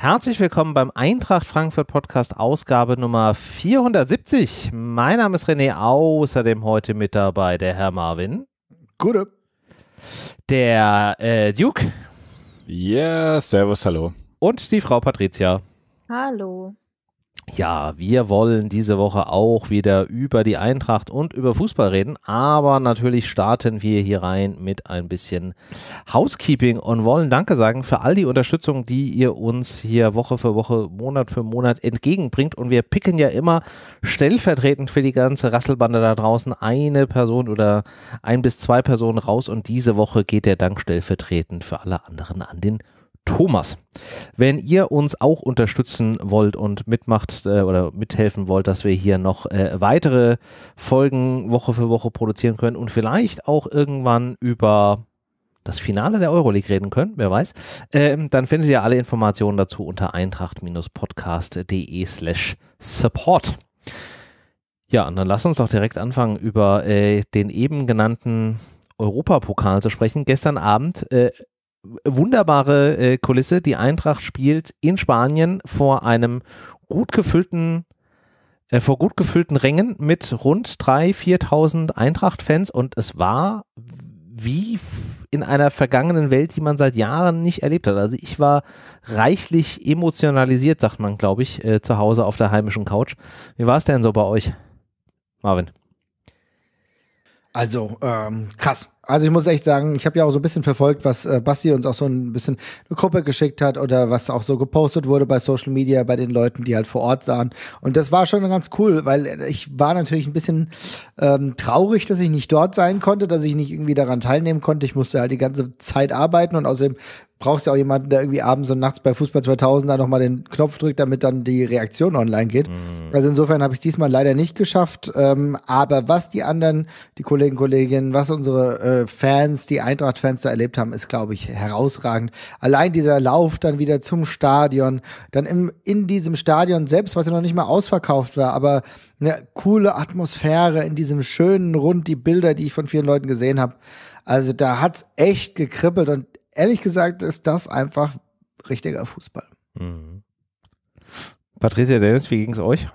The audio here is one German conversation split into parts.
Herzlich willkommen beim Eintracht Frankfurt Podcast Ausgabe Nummer 470. Mein Name ist René, außerdem heute mit dabei der Herr Marvin. Gute. Der äh, Duke. Ja, yeah, servus, hallo und die Frau Patricia. Hallo. Ja, wir wollen diese Woche auch wieder über die Eintracht und über Fußball reden, aber natürlich starten wir hier rein mit ein bisschen Housekeeping und wollen Danke sagen für all die Unterstützung, die ihr uns hier Woche für Woche, Monat für Monat entgegenbringt. Und wir picken ja immer stellvertretend für die ganze Rasselbande da draußen eine Person oder ein bis zwei Personen raus und diese Woche geht der Dank stellvertretend für alle anderen an den Thomas. Wenn ihr uns auch unterstützen wollt und mitmacht äh, oder mithelfen wollt, dass wir hier noch äh, weitere Folgen Woche für Woche produzieren können und vielleicht auch irgendwann über das Finale der Euroleague reden können, wer weiß, ähm, dann findet ihr alle Informationen dazu unter eintracht-podcast.de slash support. Ja, und dann lass uns doch direkt anfangen, über äh, den eben genannten Europapokal zu sprechen. Gestern Abend äh, wunderbare äh, Kulisse. Die Eintracht spielt in Spanien vor einem gut gefüllten äh, vor gut gefüllten Rängen mit rund 3.000, 4.000 Eintracht-Fans und es war wie in einer vergangenen Welt, die man seit Jahren nicht erlebt hat. Also ich war reichlich emotionalisiert, sagt man, glaube ich, äh, zu Hause auf der heimischen Couch. Wie war es denn so bei euch, Marvin? Also ähm, krass. Also ich muss echt sagen, ich habe ja auch so ein bisschen verfolgt, was äh, Basti uns auch so ein bisschen eine Gruppe geschickt hat oder was auch so gepostet wurde bei Social Media bei den Leuten, die halt vor Ort sahen. Und das war schon ganz cool, weil ich war natürlich ein bisschen ähm, traurig, dass ich nicht dort sein konnte, dass ich nicht irgendwie daran teilnehmen konnte. Ich musste halt die ganze Zeit arbeiten und außerdem brauchst ja auch jemanden, der irgendwie abends und nachts bei Fußball 2000 da nochmal den Knopf drückt, damit dann die Reaktion online geht. Mhm. Also insofern habe ich diesmal leider nicht geschafft. Ähm, aber was die anderen, die Kollegen, Kolleginnen, was unsere äh, Fans, die Eintracht-Fans da erlebt haben, ist, glaube ich, herausragend. Allein dieser Lauf dann wieder zum Stadion, dann im, in diesem Stadion selbst, was ja noch nicht mal ausverkauft war, aber eine coole Atmosphäre in diesem schönen Rund, die Bilder, die ich von vielen Leuten gesehen habe. Also da hat es echt gekribbelt und ehrlich gesagt ist das einfach richtiger Fußball. Mhm. Patricia Dennis, wie ging es euch?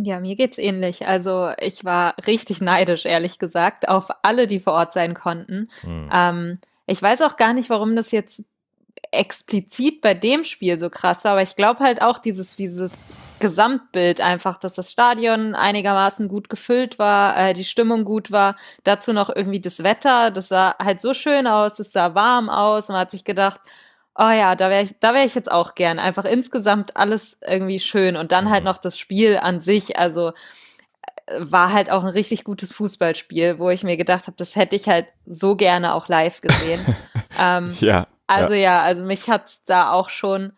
Ja, mir geht's ähnlich. Also ich war richtig neidisch, ehrlich gesagt, auf alle, die vor Ort sein konnten. Mhm. Ähm, ich weiß auch gar nicht, warum das jetzt explizit bei dem Spiel so krass war, aber ich glaube halt auch dieses, dieses Gesamtbild einfach, dass das Stadion einigermaßen gut gefüllt war, äh, die Stimmung gut war, dazu noch irgendwie das Wetter, das sah halt so schön aus, es sah warm aus, man hat sich gedacht, oh ja, da wäre ich, da wäre ich jetzt auch gern. Einfach insgesamt alles irgendwie schön und dann halt mhm. halt noch das Spiel an sich. Also äh, war halt auch ein richtig gutes Fußballspiel, wo ich mir gedacht habe, das hätte ich halt so gerne auch live gesehen. ähm, ja. Also ja. ja, also mich hat's da auch schon,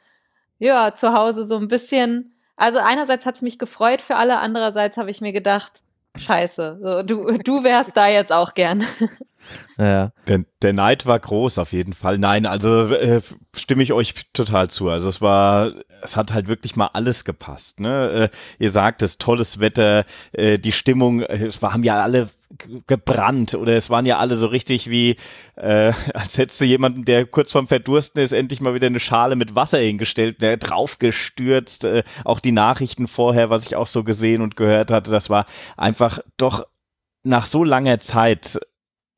ja, zu Hause so ein bisschen. Also einerseits hat's mich gefreut für alle, andererseits habe ich mir gedacht, Scheiße, so, du, du wärst da jetzt auch gern. Ja. Der, der Neid war groß auf jeden Fall. Nein, also äh, stimme ich euch total zu. Also es war, es hat halt wirklich mal alles gepasst. Ne? Äh, ihr sagt es, tolles Wetter, äh, die Stimmung, äh, es war, haben ja alle gebrannt oder es waren ja alle so richtig wie, äh, als hättest du jemanden, der kurz vorm Verdursten ist, endlich mal wieder eine Schale mit Wasser hingestellt, ne, draufgestürzt. Äh, auch die Nachrichten vorher, was ich auch so gesehen und gehört hatte, das war einfach doch nach so langer Zeit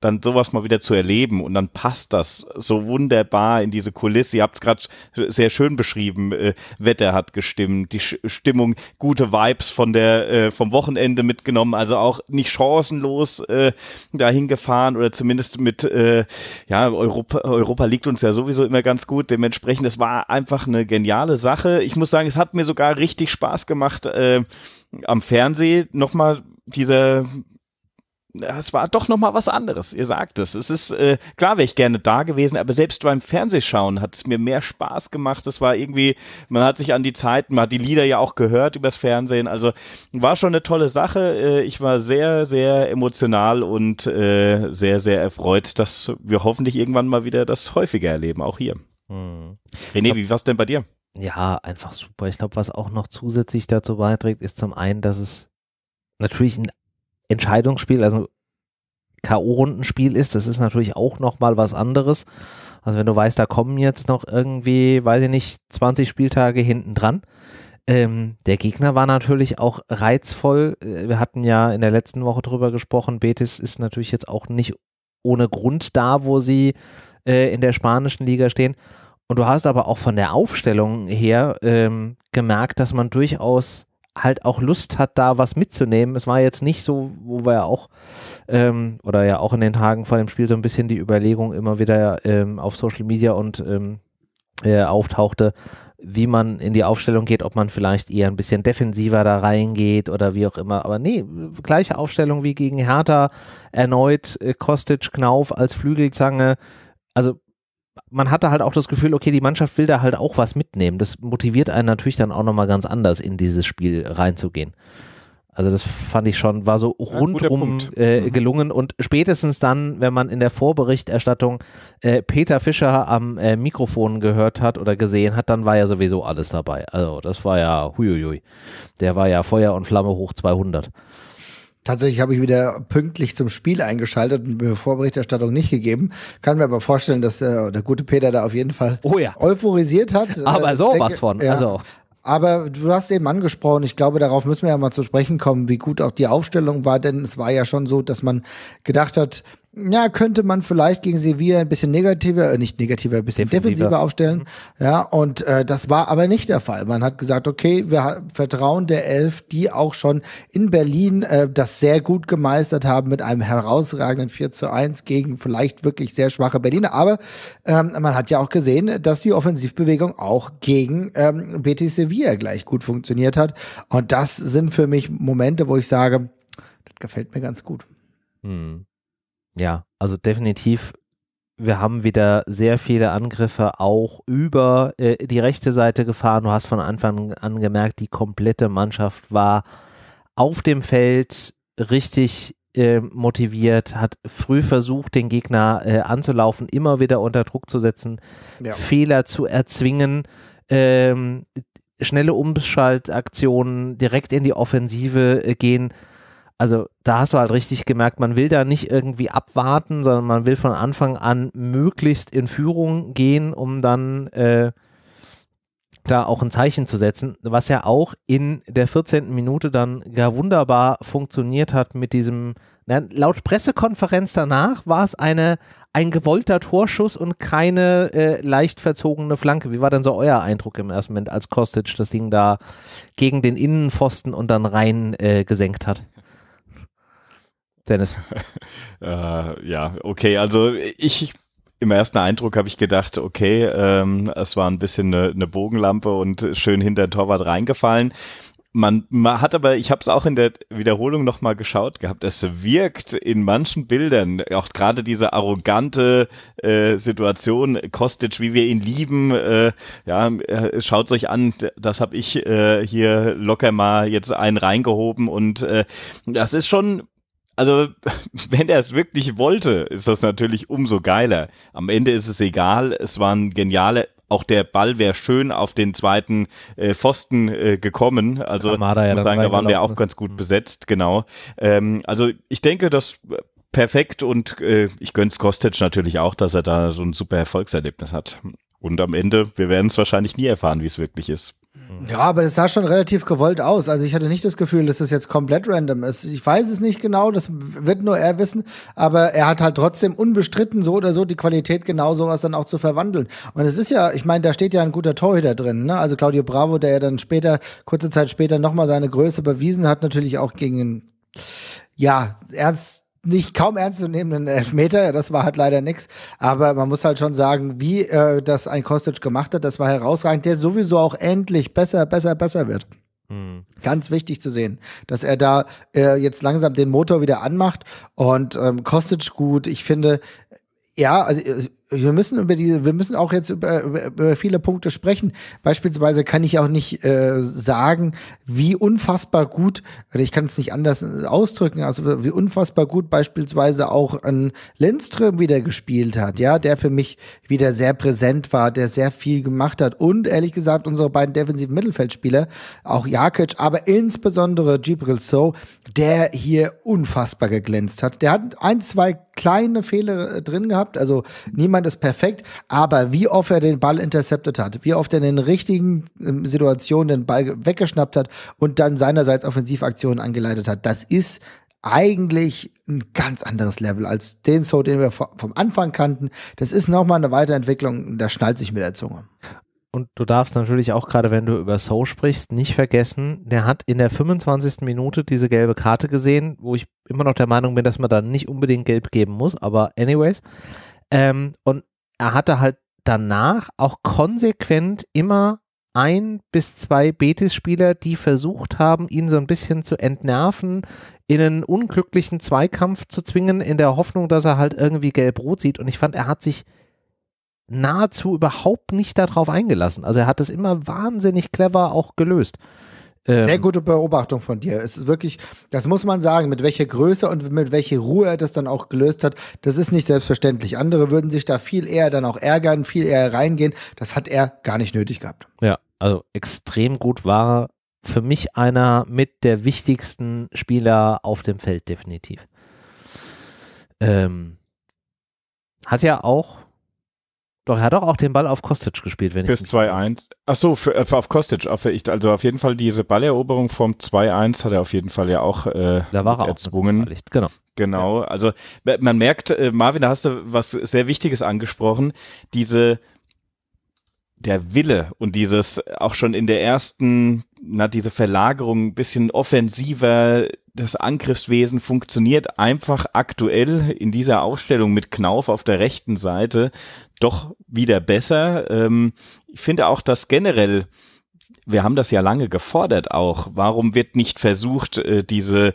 dann sowas mal wieder zu erleben und dann passt das so wunderbar in diese Kulisse. Ihr habt es gerade sehr schön beschrieben. Äh, Wetter hat gestimmt, die Sch Stimmung, gute Vibes von der äh, vom Wochenende mitgenommen. Also auch nicht chancenlos äh, dahin gefahren oder zumindest mit äh, ja Europa Europa liegt uns ja sowieso immer ganz gut. Dementsprechend, das war einfach eine geniale Sache. Ich muss sagen, es hat mir sogar richtig Spaß gemacht äh, am Fernsehen nochmal dieser es war doch noch mal was anderes. Ihr sagt es. Es ist äh, klar, wäre ich gerne da gewesen, aber selbst beim Fernsehschauen hat es mir mehr Spaß gemacht. Es war irgendwie, man hat sich an die Zeiten, man hat die Lieder ja auch gehört übers Fernsehen. Also war schon eine tolle Sache. Äh, ich war sehr, sehr emotional und äh, sehr, sehr erfreut, dass wir hoffentlich irgendwann mal wieder das häufiger erleben, auch hier. Hm. René, wie war es denn bei dir? Ja, einfach super. Ich glaube, was auch noch zusätzlich dazu beiträgt, ist zum einen, dass es natürlich ein Entscheidungsspiel, also K.O.-Rundenspiel ist, das ist natürlich auch nochmal was anderes. Also wenn du weißt, da kommen jetzt noch irgendwie, weiß ich nicht, 20 Spieltage hinten dran. Ähm, der Gegner war natürlich auch reizvoll. Äh, wir hatten ja in der letzten Woche drüber gesprochen. Betis ist natürlich jetzt auch nicht ohne Grund da, wo sie äh, in der spanischen Liga stehen. Und du hast aber auch von der Aufstellung her ähm, gemerkt, dass man durchaus halt auch Lust hat, da was mitzunehmen. Es war jetzt nicht so, wo wir ja auch ähm, oder ja auch in den Tagen vor dem Spiel so ein bisschen die Überlegung immer wieder ähm, auf Social Media und ähm, äh, auftauchte, wie man in die Aufstellung geht, ob man vielleicht eher ein bisschen defensiver da reingeht oder wie auch immer. Aber nee, gleiche Aufstellung wie gegen Hertha, erneut äh, Kostic, Knauf als Flügelzange. Also man hatte halt auch das Gefühl, okay, die Mannschaft will da halt auch was mitnehmen. Das motiviert einen natürlich dann auch nochmal ganz anders, in dieses Spiel reinzugehen. Also das fand ich schon, war so rundum äh, mhm. gelungen und spätestens dann, wenn man in der Vorberichterstattung äh, Peter Fischer am äh, Mikrofon gehört hat oder gesehen hat, dann war ja sowieso alles dabei. Also das war ja, huiuiui, der war ja Feuer und Flamme hoch 200. Tatsächlich habe ich wieder pünktlich zum Spiel eingeschaltet und mir Vorberichterstattung nicht gegeben. Kann mir aber vorstellen, dass äh, der gute Peter da auf jeden Fall oh ja. euphorisiert hat. Aber äh, was von. Ja. Also. Aber du hast eben angesprochen, ich glaube, darauf müssen wir ja mal zu sprechen kommen, wie gut auch die Aufstellung war, denn es war ja schon so, dass man gedacht hat, ja, könnte man vielleicht gegen Sevilla ein bisschen negativer, äh, nicht negativer, ein bisschen defensiver, defensiver aufstellen. Mhm. Ja, und äh, das war aber nicht der Fall. Man hat gesagt, okay, wir vertrauen der Elf, die auch schon in Berlin äh, das sehr gut gemeistert haben mit einem herausragenden 4 zu 1 gegen vielleicht wirklich sehr schwache Berliner. Aber ähm, man hat ja auch gesehen, dass die Offensivbewegung auch gegen ähm, Betis Sevilla gleich gut funktioniert hat. Und das sind für mich Momente, wo ich sage, das gefällt mir ganz gut. Mhm ja, also definitiv wir haben wieder sehr viele Angriffe auch über äh, die rechte Seite gefahren. Du hast von Anfang an gemerkt, die komplette Mannschaft war auf dem Feld richtig äh, motiviert, hat früh versucht, den Gegner äh, anzulaufen, immer wieder unter Druck zu setzen, ja. Fehler zu erzwingen, ähm, schnelle Umschaltaktionen direkt in die Offensive äh, gehen also da hast du halt richtig gemerkt, man will da nicht irgendwie abwarten, sondern man will von Anfang an möglichst in Führung gehen, um dann äh, da auch ein Zeichen zu setzen, was ja auch in der 14. Minute dann gar wunderbar funktioniert hat mit diesem, na, laut Pressekonferenz danach war es eine, ein gewollter Torschuss und keine äh, leicht verzogene Flanke. Wie war denn so euer Eindruck im ersten Moment, als Kostic das Ding da gegen den Innenpfosten und dann rein äh, gesenkt hat? Dennis. äh, ja, okay. Also ich im ersten Eindruck habe ich gedacht, okay, ähm, es war ein bisschen eine, eine Bogenlampe und schön hinter den Torwart reingefallen. Man, man, hat aber, ich habe es auch in der Wiederholung nochmal geschaut gehabt, es wirkt in manchen Bildern, auch gerade diese arrogante äh, Situation, Kostic, wie wir ihn lieben, äh, ja, äh, schaut euch an, das habe ich äh, hier locker mal jetzt einen reingehoben und äh, das ist schon also wenn er es wirklich wollte, ist das natürlich umso geiler. Am Ende ist es egal, es waren geniale, auch der Ball wäre schön auf den zweiten äh, Pfosten äh, gekommen. Also ja, muss ja sagen, da waren wir auch ganz gut mhm. besetzt, genau. Ähm, also ich denke, das äh, perfekt und äh, ich gönn's Kostic natürlich auch, dass er da so ein super Erfolgserlebnis hat. Und am Ende, wir werden es wahrscheinlich nie erfahren, wie es wirklich ist. Mhm. Ja, aber das sah schon relativ gewollt aus. Also ich hatte nicht das Gefühl, dass das jetzt komplett random ist. Ich weiß es nicht genau, das wird nur er wissen, aber er hat halt trotzdem unbestritten so oder so die Qualität, genau sowas dann auch zu verwandeln. Und es ist ja, ich meine, da steht ja ein guter Torhüter drin, ne? Also Claudio Bravo, der ja dann später, kurze Zeit später nochmal seine Größe bewiesen hat, natürlich auch gegen ja, ernst nicht kaum ernst zu nehmenden Elfmeter, das war halt leider nix. Aber man muss halt schon sagen, wie äh, das ein Kostic gemacht hat, das war herausragend, der sowieso auch endlich besser, besser, besser wird. Hm. Ganz wichtig zu sehen, dass er da äh, jetzt langsam den Motor wieder anmacht und ähm, Kostic gut. Ich finde, ja, also äh, wir müssen über die, wir müssen auch jetzt über, über, über viele Punkte sprechen. Beispielsweise kann ich auch nicht äh, sagen, wie unfassbar gut, oder ich kann es nicht anders ausdrücken, also wie unfassbar gut beispielsweise auch ein Lindström wieder gespielt hat, ja, der für mich wieder sehr präsent war, der sehr viel gemacht hat und ehrlich gesagt unsere beiden defensiven Mittelfeldspieler, auch Jakic, aber insbesondere Gibril So, der hier unfassbar geglänzt hat. Der hat ein, zwei kleine Fehler äh, drin gehabt, also niemand Moment ist perfekt, aber wie oft er den Ball intercepted hat, wie oft er in den richtigen ähm, Situationen den Ball weggeschnappt hat und dann seinerseits Offensivaktionen angeleitet hat, das ist eigentlich ein ganz anderes Level als den So, den wir vom Anfang kannten. Das ist nochmal eine Weiterentwicklung, da schnallt sich mir der Zunge. Und du darfst natürlich auch gerade, wenn du über So sprichst, nicht vergessen, der hat in der 25. Minute diese gelbe Karte gesehen, wo ich immer noch der Meinung bin, dass man da nicht unbedingt gelb geben muss, aber anyways, ähm, und er hatte halt danach auch konsequent immer ein bis zwei Betis-Spieler, die versucht haben, ihn so ein bisschen zu entnerven, in einen unglücklichen Zweikampf zu zwingen, in der Hoffnung, dass er halt irgendwie gelb-rot sieht. Und ich fand, er hat sich nahezu überhaupt nicht darauf eingelassen. Also er hat es immer wahnsinnig clever auch gelöst. Ähm, Sehr gute Beobachtung von dir. Es ist wirklich, das muss man sagen, mit welcher Größe und mit welcher Ruhe er das dann auch gelöst hat, das ist nicht selbstverständlich. Andere würden sich da viel eher dann auch ärgern, viel eher reingehen. Das hat er gar nicht nötig gehabt. Ja, also extrem gut war Für mich einer mit der wichtigsten Spieler auf dem Feld, definitiv. Ähm, hat ja auch doch, er hat auch, auch den Ball auf Kostic gespielt, wenn Fürs ich. Fürs 2-1. Achso, für, für, äh, auf Kostic. Auf, also auf jeden Fall diese Balleroberung vom 2-1 hat er auf jeden Fall ja auch äh, da war er erzwungen. Auch genau. Genau. Ja. Also man merkt, äh, Marvin, da hast du was sehr Wichtiges angesprochen. Diese, der Wille und dieses auch schon in der ersten, na, diese Verlagerung ein bisschen offensiver, das Angriffswesen funktioniert einfach aktuell in dieser Aufstellung mit Knauf auf der rechten Seite doch wieder besser. Ähm, ich finde auch, dass generell wir haben das ja lange gefordert auch. Warum wird nicht versucht, äh, diese,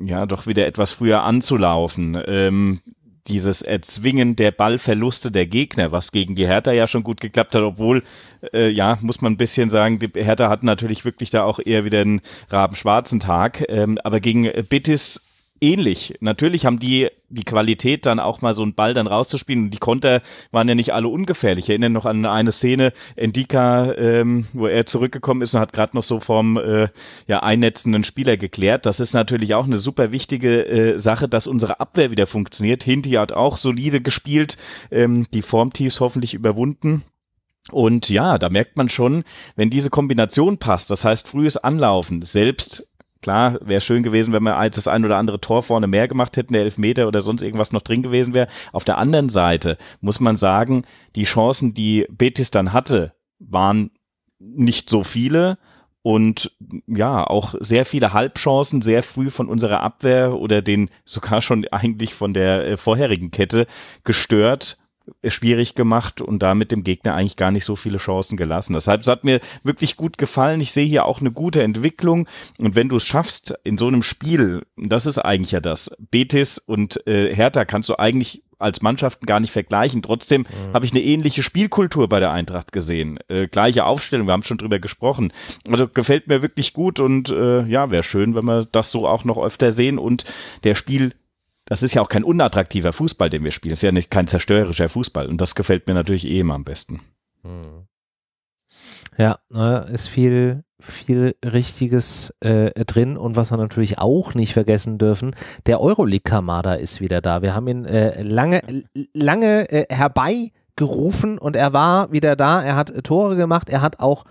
ja, doch wieder etwas früher anzulaufen? Ähm, dieses Erzwingen der Ballverluste der Gegner, was gegen die Hertha ja schon gut geklappt hat, obwohl, äh, ja, muss man ein bisschen sagen, die Hertha hat natürlich wirklich da auch eher wieder einen rabenschwarzen Tag. Ähm, aber gegen äh, Bittis ähnlich. Natürlich haben die die Qualität, dann auch mal so einen Ball dann rauszuspielen. die Konter waren ja nicht alle ungefährlich. Ich erinnere noch an eine Szene, Endika, ähm, wo er zurückgekommen ist und hat gerade noch so vom äh, ja, einnetzenden Spieler geklärt. Das ist natürlich auch eine super wichtige äh, Sache, dass unsere Abwehr wieder funktioniert. Hinti hat auch solide gespielt, ähm, die Formtiefs hoffentlich überwunden. Und ja, da merkt man schon, wenn diese Kombination passt, das heißt frühes Anlaufen, selbst Klar, wäre schön gewesen, wenn wir das ein oder andere Tor vorne mehr gemacht hätten, der Elfmeter oder sonst irgendwas noch drin gewesen wäre. Auf der anderen Seite muss man sagen, die Chancen, die Betis dann hatte, waren nicht so viele und ja, auch sehr viele Halbchancen, sehr früh von unserer Abwehr oder den sogar schon eigentlich von der äh, vorherigen Kette gestört schwierig gemacht und damit dem Gegner eigentlich gar nicht so viele Chancen gelassen. Deshalb es hat mir wirklich gut gefallen. Ich sehe hier auch eine gute Entwicklung und wenn du es schaffst in so einem Spiel, das ist eigentlich ja das. Betis und äh, Hertha kannst du eigentlich als Mannschaften gar nicht vergleichen. Trotzdem mhm. habe ich eine ähnliche Spielkultur bei der Eintracht gesehen. Äh, gleiche Aufstellung, wir haben schon drüber gesprochen. Also gefällt mir wirklich gut und äh, ja, wäre schön, wenn wir das so auch noch öfter sehen und der Spiel das ist ja auch kein unattraktiver Fußball, den wir spielen. Das ist ja nicht kein zerstörerischer Fußball. Und das gefällt mir natürlich eh immer am besten. Hm. Ja, ne, ist viel, viel Richtiges äh, drin. Und was wir natürlich auch nicht vergessen dürfen, der Euroleague-Kamada ist wieder da. Wir haben ihn äh, lange, lange äh, herbei gerufen und er war wieder da. Er hat äh, Tore gemacht. Er hat auch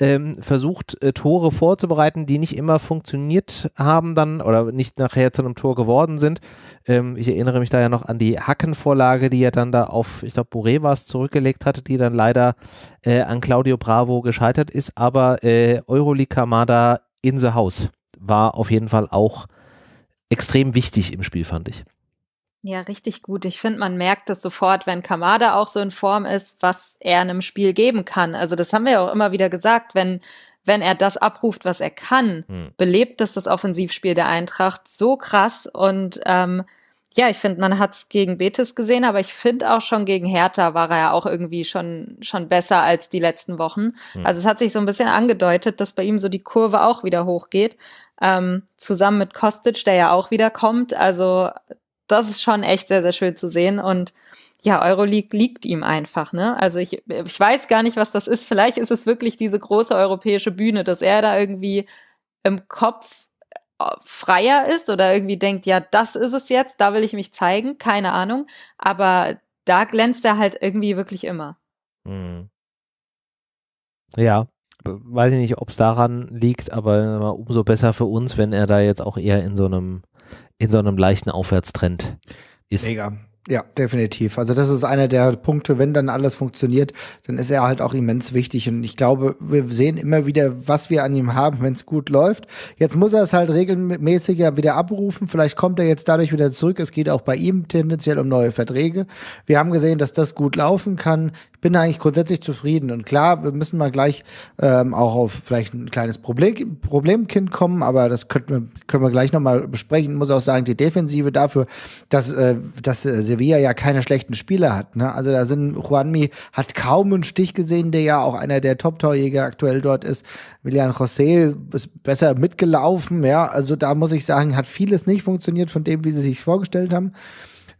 ähm, versucht, äh, Tore vorzubereiten, die nicht immer funktioniert haben dann oder nicht nachher zu einem Tor geworden sind. Ähm, ich erinnere mich da ja noch an die Hackenvorlage, die er dann da auf, ich glaube, Borevas zurückgelegt hatte, die dann leider äh, an Claudio Bravo gescheitert ist. Aber äh, Euroleague Kamada in the House war auf jeden Fall auch extrem wichtig im Spiel, fand ich. Ja, richtig gut. Ich finde, man merkt es sofort, wenn Kamada auch so in Form ist, was er einem Spiel geben kann. Also das haben wir ja auch immer wieder gesagt, wenn wenn er das abruft, was er kann, hm. belebt das das Offensivspiel der Eintracht so krass. Und ähm, ja, ich finde, man hat es gegen Betis gesehen, aber ich finde auch schon gegen Hertha war er ja auch irgendwie schon, schon besser als die letzten Wochen. Hm. Also es hat sich so ein bisschen angedeutet, dass bei ihm so die Kurve auch wieder hochgeht. Ähm, zusammen mit Kostic, der ja auch wieder kommt. Also das ist schon echt sehr, sehr schön zu sehen. Und ja, Euroleague liegt ihm einfach, ne? Also ich, ich weiß gar nicht, was das ist. Vielleicht ist es wirklich diese große europäische Bühne, dass er da irgendwie im Kopf äh, freier ist oder irgendwie denkt, ja, das ist es jetzt, da will ich mich zeigen, keine Ahnung. Aber da glänzt er halt irgendwie wirklich immer. Mhm. Ja, weiß ich nicht, ob es daran liegt, aber äh, umso besser für uns, wenn er da jetzt auch eher in so einem in so einem leichten Aufwärtstrend ist. Mega. Ja, definitiv. Also das ist einer der Punkte, wenn dann alles funktioniert, dann ist er halt auch immens wichtig. Und ich glaube, wir sehen immer wieder, was wir an ihm haben, wenn es gut läuft. Jetzt muss er es halt regelmäßiger wieder abrufen. Vielleicht kommt er jetzt dadurch wieder zurück. Es geht auch bei ihm tendenziell um neue Verträge. Wir haben gesehen, dass das gut laufen kann. Ich bin eigentlich grundsätzlich zufrieden. Und klar, wir müssen mal gleich ähm, auch auf vielleicht ein kleines Problem, Problemkind kommen, aber das können wir, können wir gleich nochmal besprechen. Ich muss auch sagen, die Defensive dafür, dass, äh, dass äh, Sevilla ja keine schlechten Spieler hat. Ne? Also da sind Juanmi hat kaum einen Stich gesehen, der ja auch einer der Top-Torjäger aktuell dort ist. Milian José ist besser mitgelaufen. Ja, also da muss ich sagen, hat vieles nicht funktioniert von dem, wie sie sich vorgestellt haben.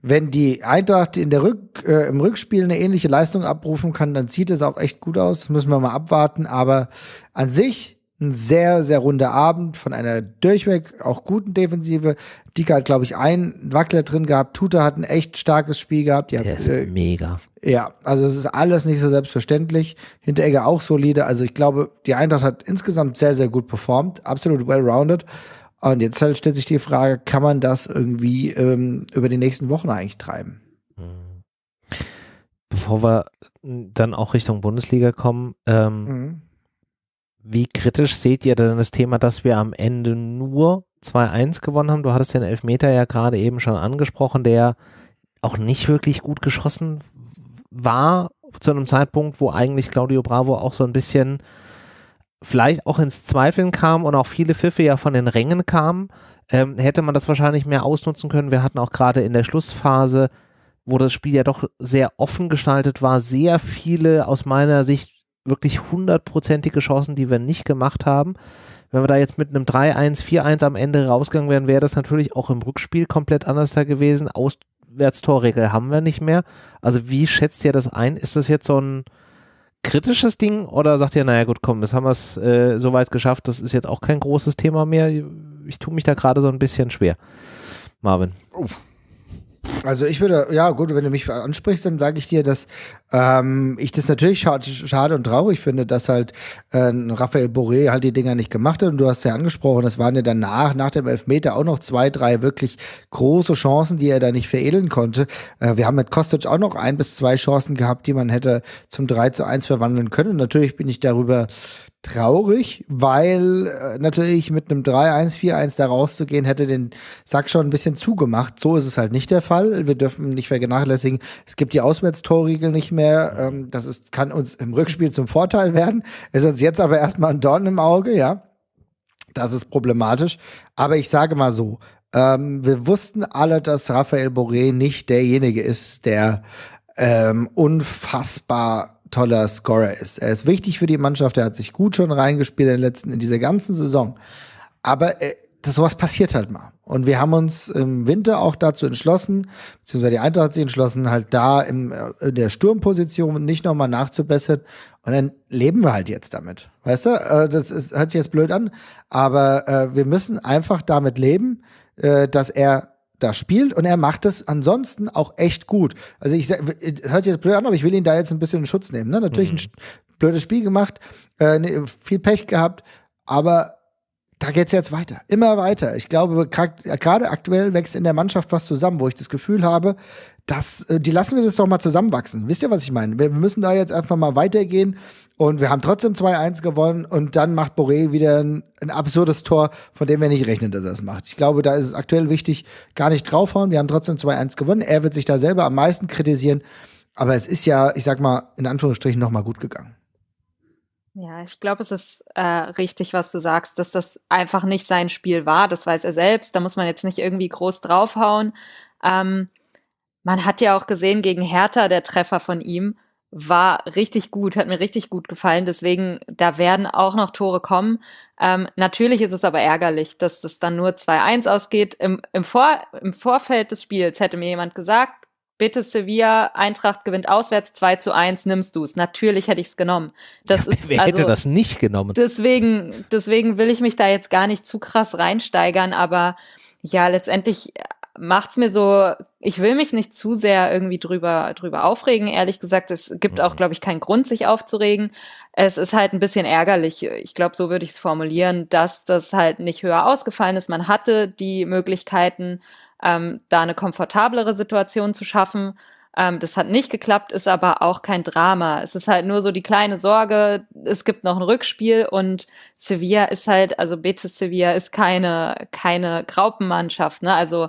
Wenn die Eintracht in der Rück, äh, im Rückspiel eine ähnliche Leistung abrufen kann, dann sieht es auch echt gut aus. müssen wir mal abwarten. Aber an sich ein sehr, sehr runder Abend von einer durchweg auch guten Defensive. Dika hat, glaube ich, einen Wackler drin gehabt. Tuta hat ein echt starkes Spiel gehabt. Die Der hat, ist äh, mega. Ja, also es ist alles nicht so selbstverständlich. Hinteregger auch solide. Also ich glaube, die Eintracht hat insgesamt sehr, sehr gut performt. Absolut well-rounded. Und jetzt halt stellt sich die Frage, kann man das irgendwie ähm, über die nächsten Wochen eigentlich treiben? Bevor wir dann auch Richtung Bundesliga kommen, ähm, mhm wie kritisch seht ihr denn das Thema, dass wir am Ende nur 2-1 gewonnen haben? Du hattest den Elfmeter ja gerade eben schon angesprochen, der auch nicht wirklich gut geschossen war zu einem Zeitpunkt, wo eigentlich Claudio Bravo auch so ein bisschen vielleicht auch ins Zweifeln kam und auch viele Pfiffe ja von den Rängen kamen, ähm, hätte man das wahrscheinlich mehr ausnutzen können. Wir hatten auch gerade in der Schlussphase, wo das Spiel ja doch sehr offen gestaltet war, sehr viele aus meiner Sicht wirklich hundertprozentige Chancen, die wir nicht gemacht haben. Wenn wir da jetzt mit einem 3-1, 4-1 am Ende rausgegangen wären, wäre das natürlich auch im Rückspiel komplett anders da gewesen. Auswärtstorregel haben wir nicht mehr. Also wie schätzt ihr das ein? Ist das jetzt so ein kritisches Ding oder sagt ihr, naja gut, komm, das haben wir es äh, soweit geschafft, das ist jetzt auch kein großes Thema mehr. Ich tue mich da gerade so ein bisschen schwer. Marvin. Also ich würde, ja gut, wenn du mich ansprichst, dann sage ich dir, dass ähm, ich das natürlich schade, schade, und traurig finde, dass halt äh, Raphael Boré halt die Dinger nicht gemacht hat. Und du hast ja angesprochen, es waren ja danach, nach dem Elfmeter, auch noch zwei, drei wirklich große Chancen, die er da nicht veredeln konnte. Äh, wir haben mit Kostic auch noch ein bis zwei Chancen gehabt, die man hätte zum 3 zu 1 verwandeln können. Und natürlich bin ich darüber traurig, weil äh, natürlich mit einem 3-1-4-1 da rauszugehen, hätte den Sack schon ein bisschen zugemacht. So ist es halt nicht der Fall. Wir dürfen nicht vernachlässigen, es gibt die Auswärtstorregel nicht mehr mehr. Ähm, das ist, kann uns im Rückspiel zum Vorteil werden. Ist uns jetzt aber erstmal ein Dorn im Auge, ja. Das ist problematisch. Aber ich sage mal so, ähm, wir wussten alle, dass Raphael Boré nicht derjenige ist, der ähm, unfassbar toller Scorer ist. Er ist wichtig für die Mannschaft, er hat sich gut schon reingespielt in, letzten, in dieser ganzen Saison. Aber äh, das, sowas passiert halt mal. Und wir haben uns im Winter auch dazu entschlossen, beziehungsweise die Eintracht hat sich entschlossen, halt da im, äh, in der Sturmposition nicht nochmal nachzubessern. Und dann leben wir halt jetzt damit. Weißt du, äh, das ist, hört sich jetzt blöd an, aber äh, wir müssen einfach damit leben, äh, dass er da spielt und er macht es ansonsten auch echt gut. Also ich hört sich jetzt blöd an, aber ich will ihn da jetzt ein bisschen in Schutz nehmen. Ne? Natürlich mhm. ein blödes Spiel gemacht, äh, ne, viel Pech gehabt, aber da geht es jetzt weiter, immer weiter. Ich glaube, gerade aktuell wächst in der Mannschaft was zusammen, wo ich das Gefühl habe, dass, äh, die lassen wir das doch mal zusammenwachsen. Wisst ihr, was ich meine? Wir müssen da jetzt einfach mal weitergehen und wir haben trotzdem 2-1 gewonnen und dann macht Boré wieder ein, ein, absurdes Tor, von dem wir nicht rechnen, dass er es macht. Ich glaube, da ist es aktuell wichtig, gar nicht draufhauen. Wir haben trotzdem 2-1 gewonnen. Er wird sich da selber am meisten kritisieren, aber es ist ja, ich sag mal, in Anführungsstrichen nochmal gut gegangen. Ja, ich glaube, es ist äh, richtig, was du sagst, dass das einfach nicht sein Spiel war. Das weiß er selbst. Da muss man jetzt nicht irgendwie groß draufhauen. Ähm, man hat ja auch gesehen, gegen Hertha, der Treffer von ihm war richtig gut, hat mir richtig gut gefallen. Deswegen, da werden auch noch Tore kommen. Ähm, natürlich ist es aber ärgerlich, dass es dann nur 2-1 ausgeht. Im, im, Vor im Vorfeld des Spiels hätte mir jemand gesagt, Bitte Sevilla, Eintracht gewinnt auswärts 2 zu 1, nimmst du es. Natürlich hätte ich es genommen. Das ja, ist, wer hätte also, das nicht genommen? Deswegen, deswegen will ich mich da jetzt gar nicht zu krass reinsteigern, aber ja, letztendlich äh, macht's mir so, ich will mich nicht zu sehr irgendwie drüber, drüber aufregen. Ehrlich gesagt, es gibt auch, mhm. glaube ich, keinen Grund, sich aufzuregen. Es ist halt ein bisschen ärgerlich. Ich glaube, so würde ich es formulieren, dass das halt nicht höher ausgefallen ist. Man hatte die Möglichkeiten, ähm, da eine komfortablere Situation zu schaffen. Ähm, das hat nicht geklappt, ist aber auch kein Drama. Es ist halt nur so die kleine Sorge, es gibt noch ein Rückspiel und Sevilla ist halt, also Betis Sevilla ist keine, keine Graupenmannschaft, ne? Also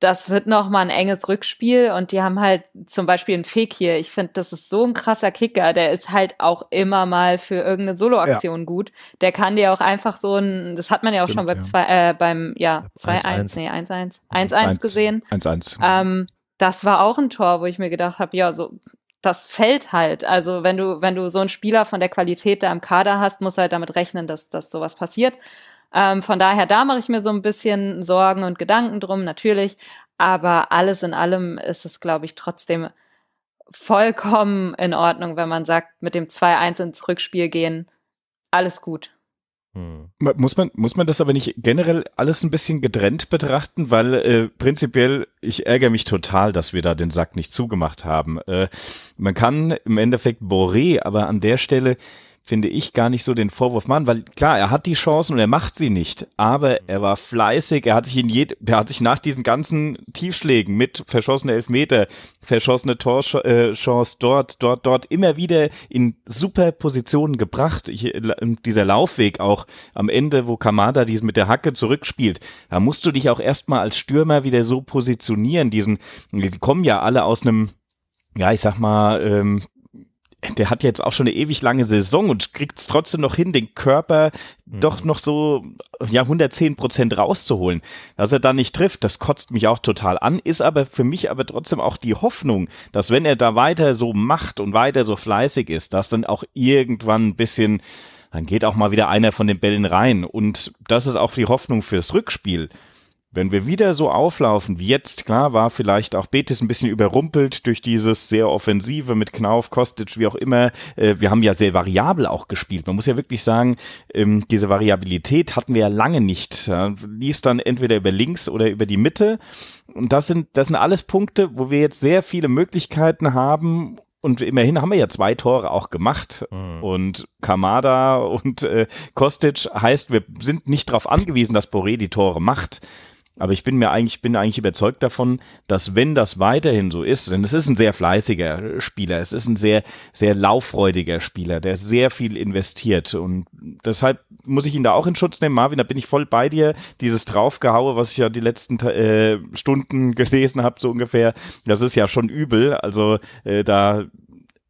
das wird noch mal ein enges Rückspiel und die haben halt zum Beispiel einen hier. Ich finde, das ist so ein krasser Kicker. Der ist halt auch immer mal für irgendeine Soloaktion ja. gut. Der kann dir auch einfach so ein, das hat man ja auch Stimmt, schon beim, ja. Zwei, äh, beim ja, 2-1, nee, 1-1, 1-1 gesehen. 1-1. Genau. Ähm, das war auch ein Tor, wo ich mir gedacht habe, ja, so, das fällt halt. Also wenn du, wenn du so einen Spieler von der Qualität da im Kader hast, musst du halt damit rechnen, dass, dass sowas passiert. Ähm, von daher, da mache ich mir so ein bisschen Sorgen und Gedanken drum, natürlich. Aber alles in allem ist es, glaube ich, trotzdem vollkommen in Ordnung, wenn man sagt, mit dem 2-1 ins Rückspiel gehen, alles gut. Hm. Muss man, muss man das aber nicht generell alles ein bisschen getrennt betrachten, weil äh, prinzipiell, ich ärgere mich total, dass wir da den Sack nicht zugemacht haben. Äh, man kann im Endeffekt Boré aber an der Stelle finde ich, gar nicht so den Vorwurf machen, weil klar, er hat die Chancen und er macht sie nicht, aber mhm. er war fleißig, er hat sich in jed er hat sich nach diesen ganzen Tiefschlägen mit verschossene Elfmeter, verschossene Torchance äh, dort, dort, dort immer wieder in super Positionen gebracht. Ich, dieser Laufweg auch am Ende, wo Kamada dies mit der Hacke zurückspielt, da musst du dich auch erstmal als Stürmer wieder so positionieren, diesen, die kommen ja alle aus einem ja, ich sag mal, ähm, der hat jetzt auch schon eine ewig lange Saison und kriegt es trotzdem noch hin, den Körper mhm. doch noch so ja, 110 Prozent rauszuholen. Dass er da nicht trifft, das kotzt mich auch total an, ist aber für mich aber trotzdem auch die Hoffnung, dass wenn er da weiter so macht und weiter so fleißig ist, dass dann auch irgendwann ein bisschen, dann geht auch mal wieder einer von den Bällen rein. Und das ist auch die Hoffnung fürs Rückspiel. Wenn wir wieder so auflaufen wie jetzt, klar war vielleicht auch Betis ein bisschen überrumpelt durch dieses sehr offensive mit Knauf, Kostic, wie auch immer. Äh, wir haben ja sehr variabel auch gespielt. Man muss ja wirklich sagen, ähm, diese Variabilität hatten wir ja lange nicht. Lief es dann entweder über links oder über die Mitte. Und das sind, das sind alles Punkte, wo wir jetzt sehr viele Möglichkeiten haben, und immerhin haben wir ja zwei Tore auch gemacht. Mhm. Und Kamada und äh, Kostic heißt, wir sind nicht darauf angewiesen, dass Boré die Tore macht. Aber ich bin mir eigentlich, bin eigentlich überzeugt davon, dass wenn das weiterhin so ist, denn es ist ein sehr fleißiger Spieler, es ist ein sehr, sehr lauffreudiger Spieler, der sehr viel investiert. Und deshalb muss ich ihn da auch in Schutz nehmen. Marvin, da bin ich voll bei dir. Dieses Draufgehaue, was ich ja die letzten äh, Stunden gelesen habe, so ungefähr, das ist ja schon übel. Also äh, da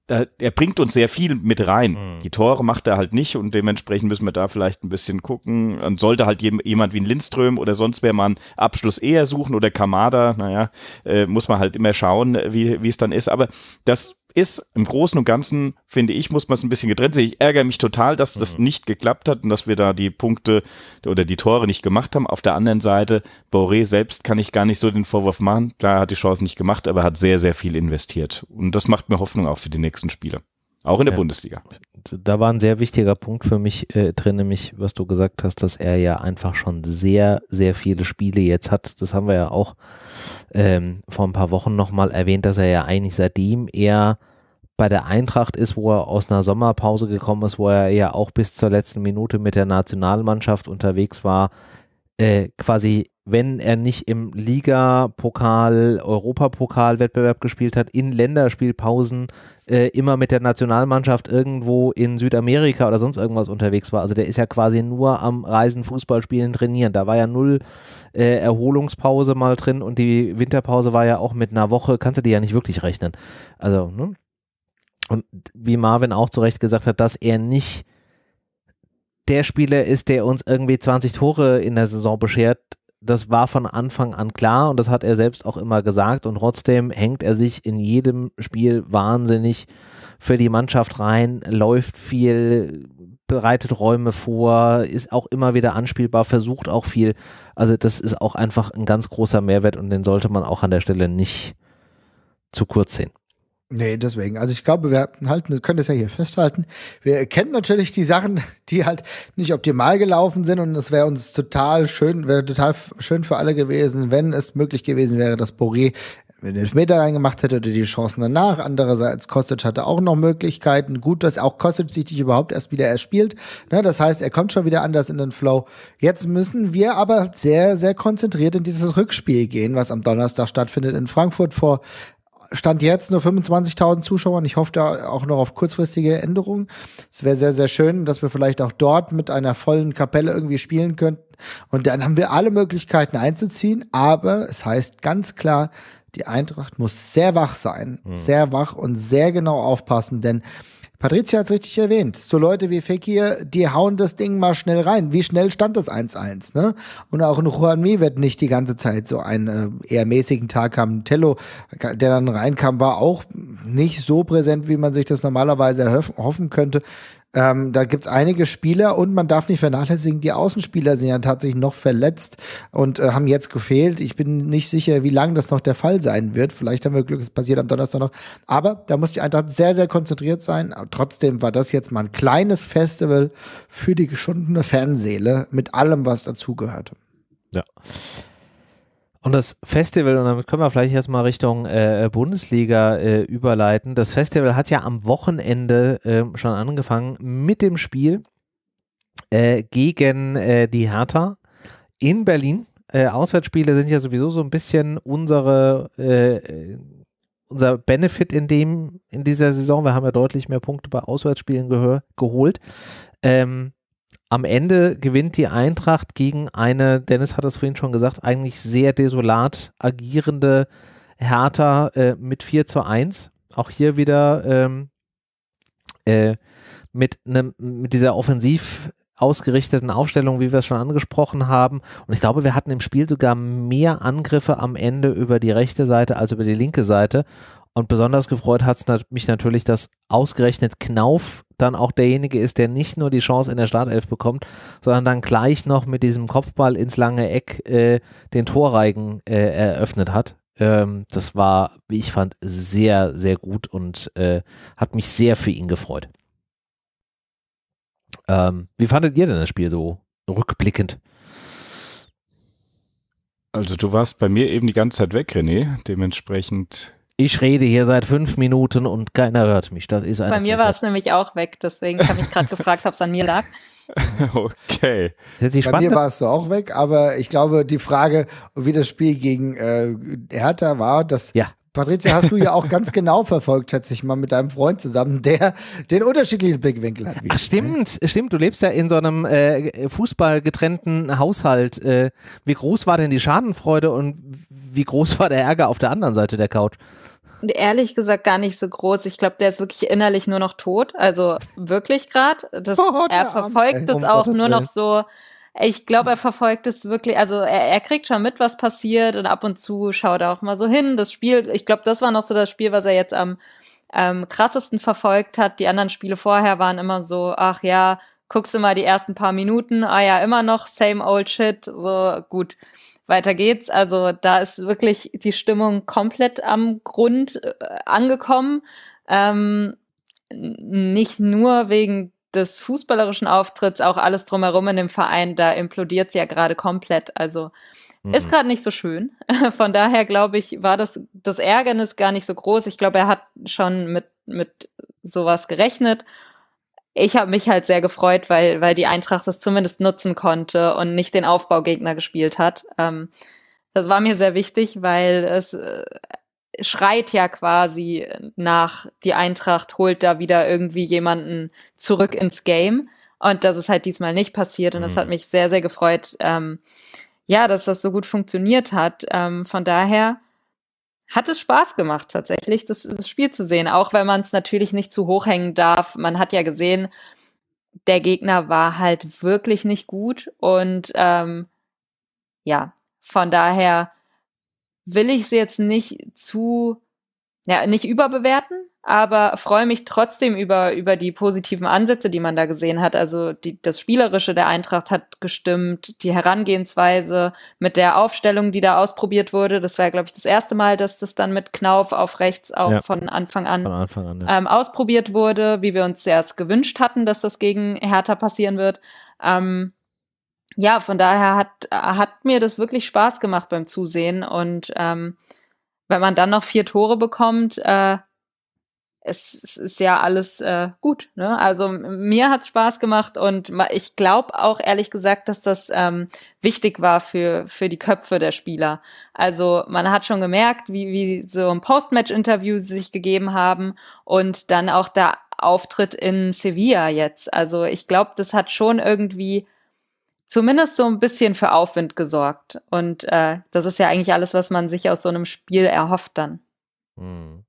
er bringt uns sehr viel mit rein. Mhm. Die Tore macht er halt nicht und dementsprechend müssen wir da vielleicht ein bisschen gucken. Und sollte halt jemand wie ein Lindström oder sonst wer mal einen Abschluss eher suchen oder Kamada, naja, äh, muss man halt immer schauen, wie es dann ist. Aber das ist im Großen und Ganzen, finde ich, muss man es ein bisschen getrennt sehen. Ich ärgere mich total, dass das mhm. nicht geklappt hat und dass wir da die Punkte oder die Tore nicht gemacht haben. Auf der anderen Seite, Boré selbst kann ich gar nicht so den Vorwurf machen. Klar, er hat die Chance nicht gemacht, aber er hat sehr, sehr viel investiert. Und das macht mir Hoffnung auch für die nächsten Spiele. Auch in der ja. Bundesliga. Da war ein sehr wichtiger Punkt für mich äh, drin, nämlich was du gesagt hast, dass er ja einfach schon sehr, sehr viele Spiele jetzt hat. Das haben wir ja auch ähm, vor ein paar Wochen nochmal erwähnt, dass er ja eigentlich seitdem er bei der Eintracht ist, wo er aus einer Sommerpause gekommen ist, wo er ja auch bis zur letzten Minute mit der Nationalmannschaft unterwegs war, äh, quasi, wenn er nicht im Liga-Pokal, Europapokal-Wettbewerb gespielt hat, in Länderspielpausen äh, immer mit der Nationalmannschaft irgendwo in Südamerika oder sonst irgendwas unterwegs war. Also der ist ja quasi nur am Reisen, Fußballspielen, Trainieren. Da war ja null äh, Erholungspause mal drin und die Winterpause war ja auch mit einer Woche, kannst du dir ja nicht wirklich rechnen. Also, ne? und wie Marvin auch zu Recht gesagt hat, dass er nicht der Spieler ist, der uns irgendwie 20 Tore in der Saison beschert. Das war von Anfang an klar und das hat er selbst auch immer gesagt und trotzdem hängt er sich in jedem Spiel wahnsinnig für die Mannschaft rein, läuft viel, bereitet Räume vor, ist auch immer wieder anspielbar, versucht auch viel. Also das ist auch einfach ein ganz großer Mehrwert und den sollte man auch an der Stelle nicht zu kurz sehen. Nee, deswegen. Also ich glaube, wir halten, können das ja hier festhalten. Wir kennen natürlich die Sachen, die halt nicht optimal gelaufen sind und es wäre uns total schön, wäre total schön für alle gewesen, wenn es möglich gewesen wäre, dass Boré den Elfmeter reingemacht hätte oder die Chancen danach. Andererseits Kostic hatte auch noch Möglichkeiten. Gut, dass auch Kostic sich nicht überhaupt erst wieder erspielt. Ne, das heißt, er kommt schon wieder anders in den Flow. Jetzt müssen wir aber sehr, sehr konzentriert in dieses Rückspiel gehen, was am Donnerstag stattfindet in Frankfurt vor Stand jetzt nur 25.000 Zuschauern. Ich hoffe da auch noch auf kurzfristige Änderungen. Es wäre sehr, sehr schön, dass wir vielleicht auch dort mit einer vollen Kapelle irgendwie spielen könnten. Und dann haben wir alle Möglichkeiten einzuziehen. Aber es heißt ganz klar, die Eintracht muss sehr wach sein, mhm. sehr wach und sehr genau aufpassen, denn Patricia hat es richtig erwähnt. So Leute wie Fekir, die hauen das Ding mal schnell rein. Wie schnell stand das 1-1, ne? Und auch ein Juanmi wird nicht die ganze Zeit so einen äh, eher mäßigen Tag haben. Tello, der dann reinkam, war auch nicht so präsent, wie man sich das normalerweise erhoffen könnte. Ähm, da gibt es einige Spieler und man darf nicht vernachlässigen, die Außenspieler sind ja tatsächlich noch verletzt und äh, haben jetzt gefehlt. Ich bin nicht sicher, wie lange das noch der Fall sein wird. Vielleicht haben wir Glück, es passiert am Donnerstag noch. Aber da muss die Eintracht sehr, sehr konzentriert sein. Aber trotzdem war das jetzt mal ein kleines Festival für die geschundene Fanseele mit allem, was dazugehörte. Ja. Und das Festival, und damit können wir vielleicht erstmal Richtung äh, Bundesliga äh, überleiten, das Festival hat ja am Wochenende äh, schon angefangen mit dem Spiel äh, gegen äh, die Hertha in Berlin. Äh, Auswärtsspiele sind ja sowieso so ein bisschen unsere, unser Benefit in, dem, in dieser Saison. Wir haben ja deutlich mehr Punkte bei Auswärtsspielen geholt. Ähm, am Ende gewinnt die Eintracht gegen eine, Dennis hat das vorhin schon gesagt, eigentlich sehr desolat agierende Hertha äh, mit 4 zu 1. Auch hier wieder ähm, äh, mit, ne, mit dieser offensiv ausgerichteten Aufstellung, wie wir es schon angesprochen haben. Und ich glaube, wir hatten im Spiel sogar mehr Angriffe am Ende über die rechte Seite als über die linke Seite, und besonders gefreut hat es mich natürlich, dass ausgerechnet Knauf dann auch derjenige ist, der nicht nur die Chance in der Startelf bekommt, sondern dann gleich noch mit diesem Kopfball ins lange Eck äh, den Torreigen äh, eröffnet hat. Ähm, das war, wie ich fand, sehr, sehr gut und äh, hat mich sehr für ihn gefreut. Ähm, wie fandet ihr denn das Spiel so rückblickend? Also du warst bei mir eben die ganze Zeit weg, René. Dementsprechend ich rede hier seit fünf Minuten und keiner hört mich. Das ist Bei mir war es nämlich auch weg, deswegen habe ich gerade gefragt, ob es an mir lag. Okay. Bei mir warst du auch weg, aber ich glaube, die Frage, wie das Spiel gegen äh, Hertha war, das ja. Patricia, hast du ja auch ganz genau verfolgt, schätze ich mal, mit deinem Freund zusammen, der den unterschiedlichen Blickwinkel hat. Ach, ne? stimmt, stimmt. Du lebst ja in so einem äh, fußballgetrennten Haushalt. Äh, wie groß war denn die Schadenfreude und wie groß war der Ärger auf der anderen Seite der Couch? Ehrlich gesagt gar nicht so groß. Ich glaube, der ist wirklich innerlich nur noch tot. Also wirklich gerade. Oh, er verfolgt es auch Gottes nur Willen. noch so ich glaube, er verfolgt es wirklich, also er, er kriegt schon mit, was passiert und ab und zu schaut er auch mal so hin. Das Spiel, ich glaube, das war noch so das Spiel, was er jetzt am ähm, krassesten verfolgt hat. Die anderen Spiele vorher waren immer so, ach ja, guckst du mal die ersten paar Minuten, ah ja, immer noch, same old shit, so gut. Weiter geht's. Also da ist wirklich die Stimmung komplett am Grund äh, angekommen. Ähm, nicht nur wegen des fußballerischen Auftritts, auch alles drumherum in dem Verein, da implodiert es ja gerade komplett. Also mhm. ist gerade nicht so schön. Von daher glaube ich, war das, das Ärgernis gar nicht so groß. Ich glaube, er hat schon mit, mit sowas gerechnet. Ich habe mich halt sehr gefreut, weil, weil die Eintracht das zumindest nutzen konnte und nicht den Aufbaugegner gespielt hat. Ähm, das war mir sehr wichtig, weil es äh, schreit ja quasi nach, die Eintracht holt da wieder irgendwie jemanden zurück ins Game. Und das ist halt diesmal nicht passiert. Und das hat mhm. mich sehr, sehr gefreut, ähm, ja, dass das so gut funktioniert hat. Ähm, von daher hat es Spaß gemacht, tatsächlich, das, das Spiel zu sehen. Auch wenn man es natürlich nicht zu hoch hängen darf. Man hat ja gesehen, der Gegner war halt wirklich nicht gut. Und ähm, ja, von daher will ich sie jetzt nicht zu, ja, nicht überbewerten, aber freue mich trotzdem über, über die positiven Ansätze, die man da gesehen hat. Also die, das Spielerische der Eintracht hat gestimmt, die Herangehensweise mit der Aufstellung, die da ausprobiert wurde. Das war, glaube ich, das erste Mal, dass das dann mit Knauf auf rechts auch ja, von Anfang an, von Anfang an ja. ähm, ausprobiert wurde, wie wir uns erst gewünscht hatten, dass das gegen Hertha passieren wird. Ähm, ja, von daher hat, hat mir das wirklich Spaß gemacht beim Zusehen. Und ähm, wenn man dann noch vier Tore bekommt, äh, es, es, ist ja alles äh, gut. Ne? Also mir hat es Spaß gemacht und ich glaube auch ehrlich gesagt, dass das ähm, wichtig war für, für die Köpfe der Spieler. Also man hat schon gemerkt, wie, wie so ein Postmatch-Interview sich gegeben haben und dann auch der Auftritt in Sevilla jetzt. Also ich glaube, das hat schon irgendwie zumindest so ein bisschen für Aufwind gesorgt. Und äh, das ist ja eigentlich alles, was man sich aus so einem Spiel erhofft dann. Mhm.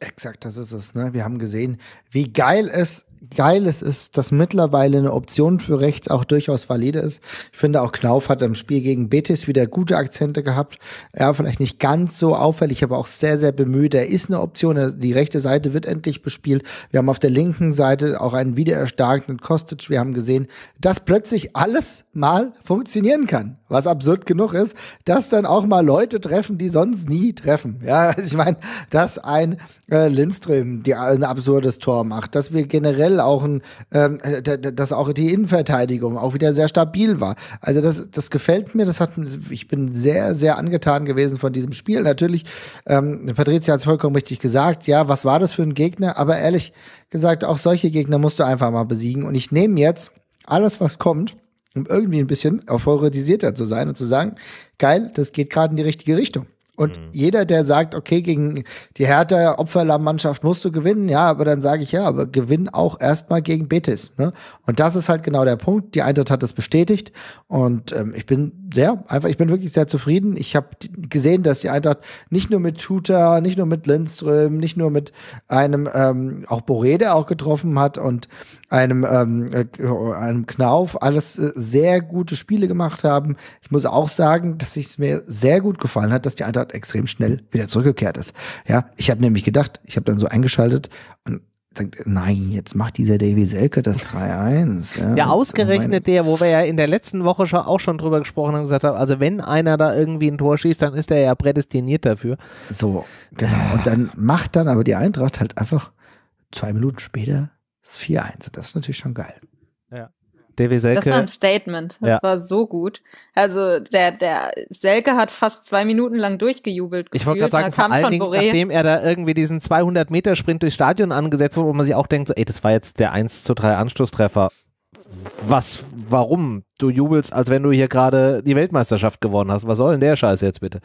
Exakt, das ist es. Ne? Wir haben gesehen, wie geil es geil es ist, dass mittlerweile eine Option für rechts auch durchaus valide ist. Ich finde auch Knauf hat im Spiel gegen Betis wieder gute Akzente gehabt. Ja, vielleicht nicht ganz so auffällig, aber auch sehr, sehr bemüht. Er ist eine Option. Die rechte Seite wird endlich bespielt. Wir haben auf der linken Seite auch einen wiedererstarkten Kostic. Wir haben gesehen, dass plötzlich alles mal funktionieren kann was absurd genug ist, dass dann auch mal Leute treffen, die sonst nie treffen. Ja, also ich meine, dass ein äh, Lindström die, ein absurdes Tor macht, dass wir generell auch ein, ähm, äh, dass auch die Innenverteidigung auch wieder sehr stabil war. Also das, das gefällt mir. Das hat, ich bin sehr, sehr angetan gewesen von diesem Spiel. Natürlich, ähm, Patricia hat es vollkommen richtig gesagt. Ja, was war das für ein Gegner? Aber ehrlich gesagt, auch solche Gegner musst du einfach mal besiegen. Und ich nehme jetzt alles, was kommt um irgendwie ein bisschen euphorisierter zu sein und zu sagen, geil, das geht gerade in die richtige Richtung. Und mhm. jeder, der sagt, okay, gegen die Hertha Opferlammmannschaft musst du gewinnen, ja, aber dann sage ich ja, aber gewinn auch erstmal gegen Betis. Ne? Und das ist halt genau der Punkt. Die Eintracht hat das bestätigt und ähm, ich bin sehr, einfach, ich bin wirklich sehr zufrieden. Ich habe gesehen, dass die Eintracht nicht nur mit Tuta, nicht nur mit Lindström, nicht nur mit einem, ähm, auch Borede auch getroffen hat und einem, ähm, äh, einem Knauf, alles äh, sehr gute Spiele gemacht haben. Ich muss auch sagen, dass es mir sehr gut gefallen hat, dass die Eintracht extrem schnell wieder zurückgekehrt ist. Ja, ich habe nämlich gedacht, ich habe dann so eingeschaltet und sagt, nein, jetzt macht dieser Davy Selke das 3-1. Ja. ja, also ausgerechnet der, wo wir ja in der letzten Woche schon, auch schon drüber gesprochen haben, gesagt haben, also wenn einer da irgendwie ein Tor schießt, dann ist er ja prädestiniert dafür. So, genau. Und dann macht dann aber die Eintracht halt einfach zwei Minuten später das 4-1. Das ist natürlich schon geil. Ja. DW Selke. Das war ein Statement. Das ja. war so gut. Also der, der Selke hat fast zwei Minuten lang durchgejubelt. Ich wollte gerade sagen, vor allen Dingen, nachdem er da irgendwie diesen 200-Meter-Sprint durchs Stadion angesetzt wurde, wo man sich auch denkt, so, ey, das war jetzt der 1 zu 3 Anschlusstreffer. Was, warum? Du jubelst, als wenn du hier gerade die Weltmeisterschaft gewonnen hast. Was soll denn der Scheiß jetzt bitte?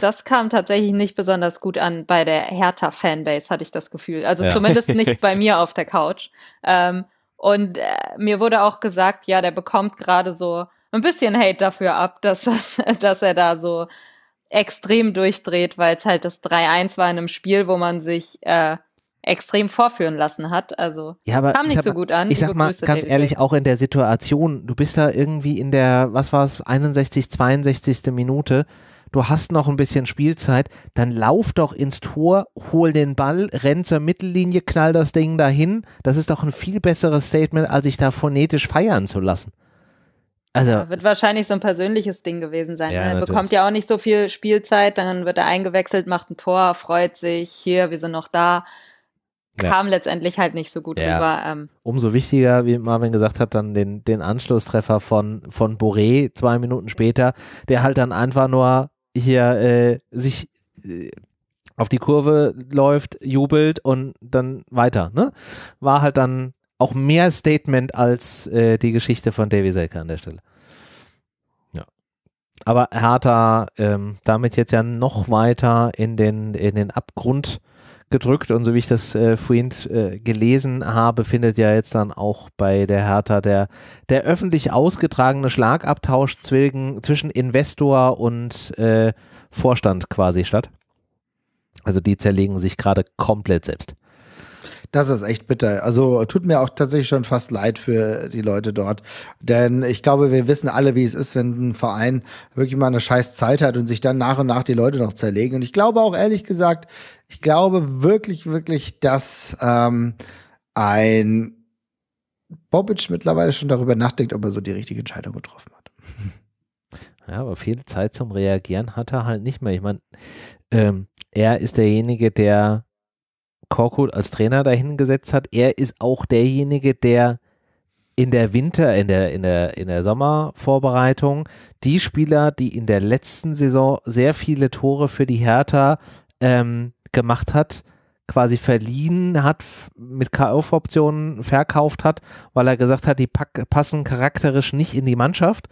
Das kam tatsächlich nicht besonders gut an bei der Hertha-Fanbase, hatte ich das Gefühl. Also ja. zumindest nicht bei mir auf der Couch. Ähm, und äh, mir wurde auch gesagt, ja, der bekommt gerade so ein bisschen Hate dafür ab, dass, das, dass er da so extrem durchdreht, weil es halt das 3-1 war in einem Spiel, wo man sich äh, extrem vorführen lassen hat. Also ja, kam nicht sag, so gut an. Ich sag mal Grüße, ganz David. ehrlich, auch in der Situation, du bist da irgendwie in der, was war es, 61, 62. Minute du hast noch ein bisschen Spielzeit, dann lauf doch ins Tor, hol den Ball, renn zur Mittellinie, knall das Ding dahin. Das ist doch ein viel besseres Statement, als sich da phonetisch feiern zu lassen. Also, ja, wird wahrscheinlich so ein persönliches Ding gewesen sein. Ja, ne? Er bekommt ja auch nicht so viel Spielzeit, dann wird er eingewechselt, macht ein Tor, freut sich, hier, wir sind noch da. Kam ja. letztendlich halt nicht so gut ja. rüber. Ähm. Umso wichtiger, wie Marvin gesagt hat, dann den, den Anschlusstreffer von, von Boré zwei Minuten später, der halt dann einfach nur hier äh, sich äh, auf die Kurve läuft, jubelt und dann weiter. Ne? War halt dann auch mehr Statement als äh, die Geschichte von Davy Selke an der Stelle. Ja. Aber Hertha ähm, damit jetzt ja noch weiter in den, in den Abgrund gedrückt und so wie ich das äh, vorhin äh, gelesen habe, findet ja jetzt dann auch bei der Hertha der, der öffentlich ausgetragene Schlagabtausch zwischen, zwischen Investor und äh, Vorstand quasi statt. Also die zerlegen sich gerade komplett selbst. Das ist echt bitter. Also tut mir auch tatsächlich schon fast leid für die Leute dort. Denn ich glaube, wir wissen alle, wie es ist, wenn ein Verein wirklich mal eine scheiß Zeit hat und sich dann nach und nach die Leute noch zerlegen. Und ich glaube auch ehrlich gesagt, ich glaube wirklich, wirklich, dass ähm, ein Bobic mittlerweile schon darüber nachdenkt, ob er so die richtige Entscheidung getroffen hat. Ja, aber viel Zeit zum Reagieren hat er halt nicht mehr. Ich meine, ähm, er ist derjenige, der Korkut als Trainer dahingesetzt hat, er ist auch derjenige, der in der Winter, in der, in der, in der Sommervorbereitung die Spieler, die in der letzten Saison sehr viele Tore für die Hertha ähm, gemacht hat, quasi verliehen hat, mit Kaufoptionen verkauft hat, weil er gesagt hat, die passen charakterisch nicht in die Mannschaft.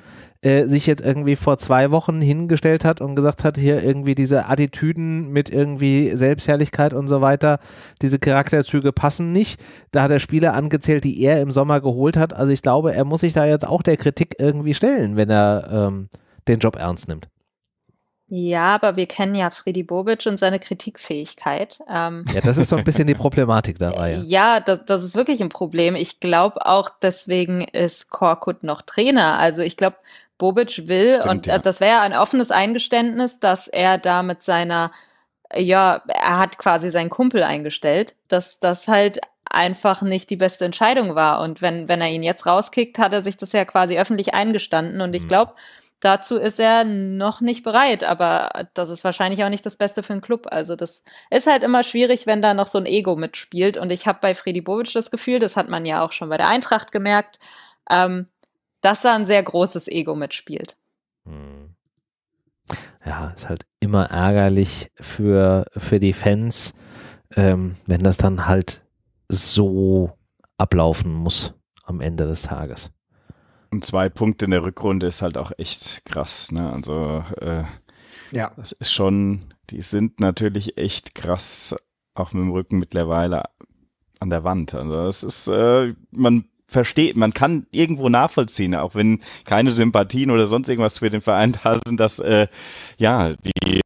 Äh, sich jetzt irgendwie vor zwei Wochen hingestellt hat und gesagt hat, hier irgendwie diese Attitüden mit irgendwie Selbstherrlichkeit und so weiter, diese Charakterzüge passen nicht. Da hat er Spieler angezählt, die er im Sommer geholt hat. Also ich glaube, er muss sich da jetzt auch der Kritik irgendwie stellen, wenn er ähm, den Job ernst nimmt. Ja, aber wir kennen ja Freddy Bobic und seine Kritikfähigkeit. Ähm, ja, das ist so ein bisschen die Problematik dabei. Ja, ja das, das ist wirklich ein Problem. Ich glaube auch, deswegen ist Korkut noch Trainer. Also ich glaube, Bobic will. Stimmt, und äh, ja. das wäre ja ein offenes Eingeständnis, dass er da mit seiner, äh, ja, er hat quasi seinen Kumpel eingestellt, dass das halt einfach nicht die beste Entscheidung war. Und wenn, wenn er ihn jetzt rauskickt, hat er sich das ja quasi öffentlich eingestanden. Und ich mhm. glaube, dazu ist er noch nicht bereit. Aber das ist wahrscheinlich auch nicht das Beste für einen Club. Also das ist halt immer schwierig, wenn da noch so ein Ego mitspielt. Und ich habe bei Freddy Bobic das Gefühl, das hat man ja auch schon bei der Eintracht gemerkt, ähm, dass da ein sehr großes Ego mitspielt. Hm. Ja, ist halt immer ärgerlich für, für die Fans, ähm, wenn das dann halt so ablaufen muss am Ende des Tages. Und zwei Punkte in der Rückrunde ist halt auch echt krass. Ne? Also äh, ja. das ist schon, die sind natürlich echt krass, auch mit dem Rücken mittlerweile an der Wand. Also es ist, äh, man versteht, man kann irgendwo nachvollziehen, auch wenn keine Sympathien oder sonst irgendwas für den Verein da sind, dass äh, ja die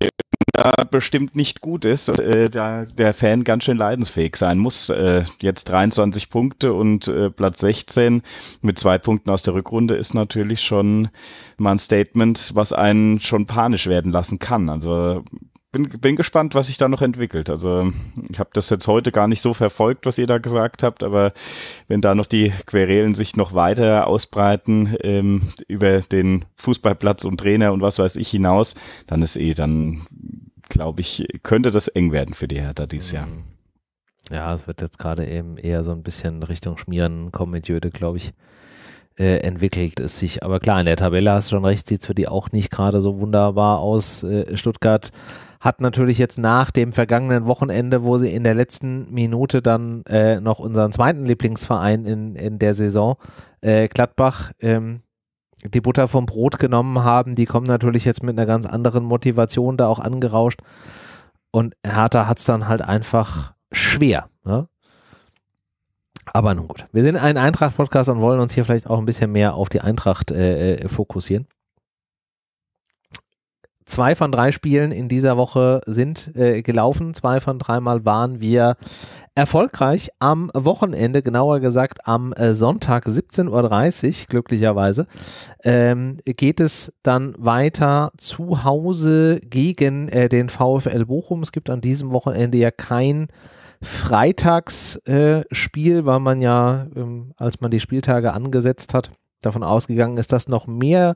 da bestimmt nicht gut ist, äh, da der Fan ganz schön leidensfähig sein muss. Äh, jetzt 23 Punkte und äh, Platz 16 mit zwei Punkten aus der Rückrunde ist natürlich schon mal ein Statement, was einen schon panisch werden lassen kann. Also bin, bin gespannt, was sich da noch entwickelt. Also ich habe das jetzt heute gar nicht so verfolgt, was ihr da gesagt habt, aber wenn da noch die Querelen sich noch weiter ausbreiten ähm, über den Fußballplatz und Trainer und was weiß ich hinaus, dann ist eh, dann glaube ich, könnte das eng werden für die Hertha dieses Jahr. Mhm. Ja, es wird jetzt gerade eben eher so ein bisschen Richtung Schmieren, Komödie, glaube ich äh, entwickelt es sich. Aber klar, in der Tabelle hast du schon recht, sieht es für die auch nicht gerade so wunderbar aus. Äh, Stuttgart hat natürlich jetzt nach dem vergangenen Wochenende, wo sie in der letzten Minute dann äh, noch unseren zweiten Lieblingsverein in, in der Saison, äh, Gladbach, ähm, die Butter vom Brot genommen haben, die kommen natürlich jetzt mit einer ganz anderen Motivation da auch angerauscht. Und Hertha hat es dann halt einfach schwer. Ne? Aber nun gut, wir sind ein Eintracht-Podcast und wollen uns hier vielleicht auch ein bisschen mehr auf die Eintracht äh, äh fokussieren. Zwei von drei Spielen in dieser Woche sind äh, gelaufen. Zwei von dreimal waren wir erfolgreich am Wochenende, genauer gesagt am äh, Sonntag 17.30 Uhr, glücklicherweise, ähm, geht es dann weiter zu Hause gegen äh, den VfL Bochum. Es gibt an diesem Wochenende ja kein Freitagsspiel, äh, weil man ja, ähm, als man die Spieltage angesetzt hat, davon ausgegangen ist, dass noch mehr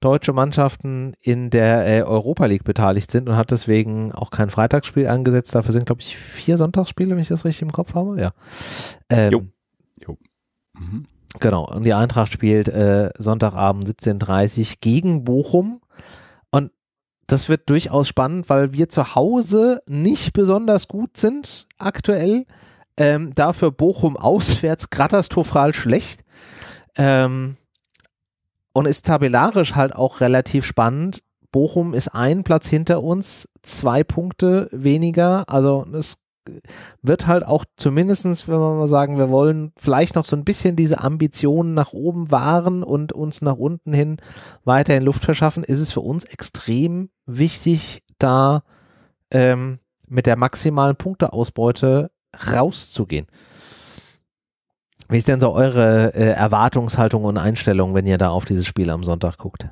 deutsche Mannschaften in der äh, Europa League beteiligt sind und hat deswegen auch kein Freitagsspiel angesetzt. Dafür sind, glaube ich, vier Sonntagsspiele, wenn ich das richtig im Kopf habe. Ja. Ähm, jo. Jo. Mhm. Genau. Und die Eintracht spielt äh, Sonntagabend 17.30 Uhr gegen Bochum. Und das wird durchaus spannend, weil wir zu Hause nicht besonders gut sind aktuell. Ähm, dafür Bochum auswärts katastrophal schlecht. Ähm, und ist tabellarisch halt auch relativ spannend. Bochum ist ein Platz hinter uns, zwei Punkte weniger. Also es wird halt auch zumindestens, wenn wir mal sagen, wir wollen vielleicht noch so ein bisschen diese Ambitionen nach oben wahren und uns nach unten hin weiterhin Luft verschaffen, ist es für uns extrem wichtig, da ähm, mit der maximalen Punkteausbeute rauszugehen. Wie ist denn so eure äh, Erwartungshaltung und Einstellung, wenn ihr da auf dieses Spiel am Sonntag guckt?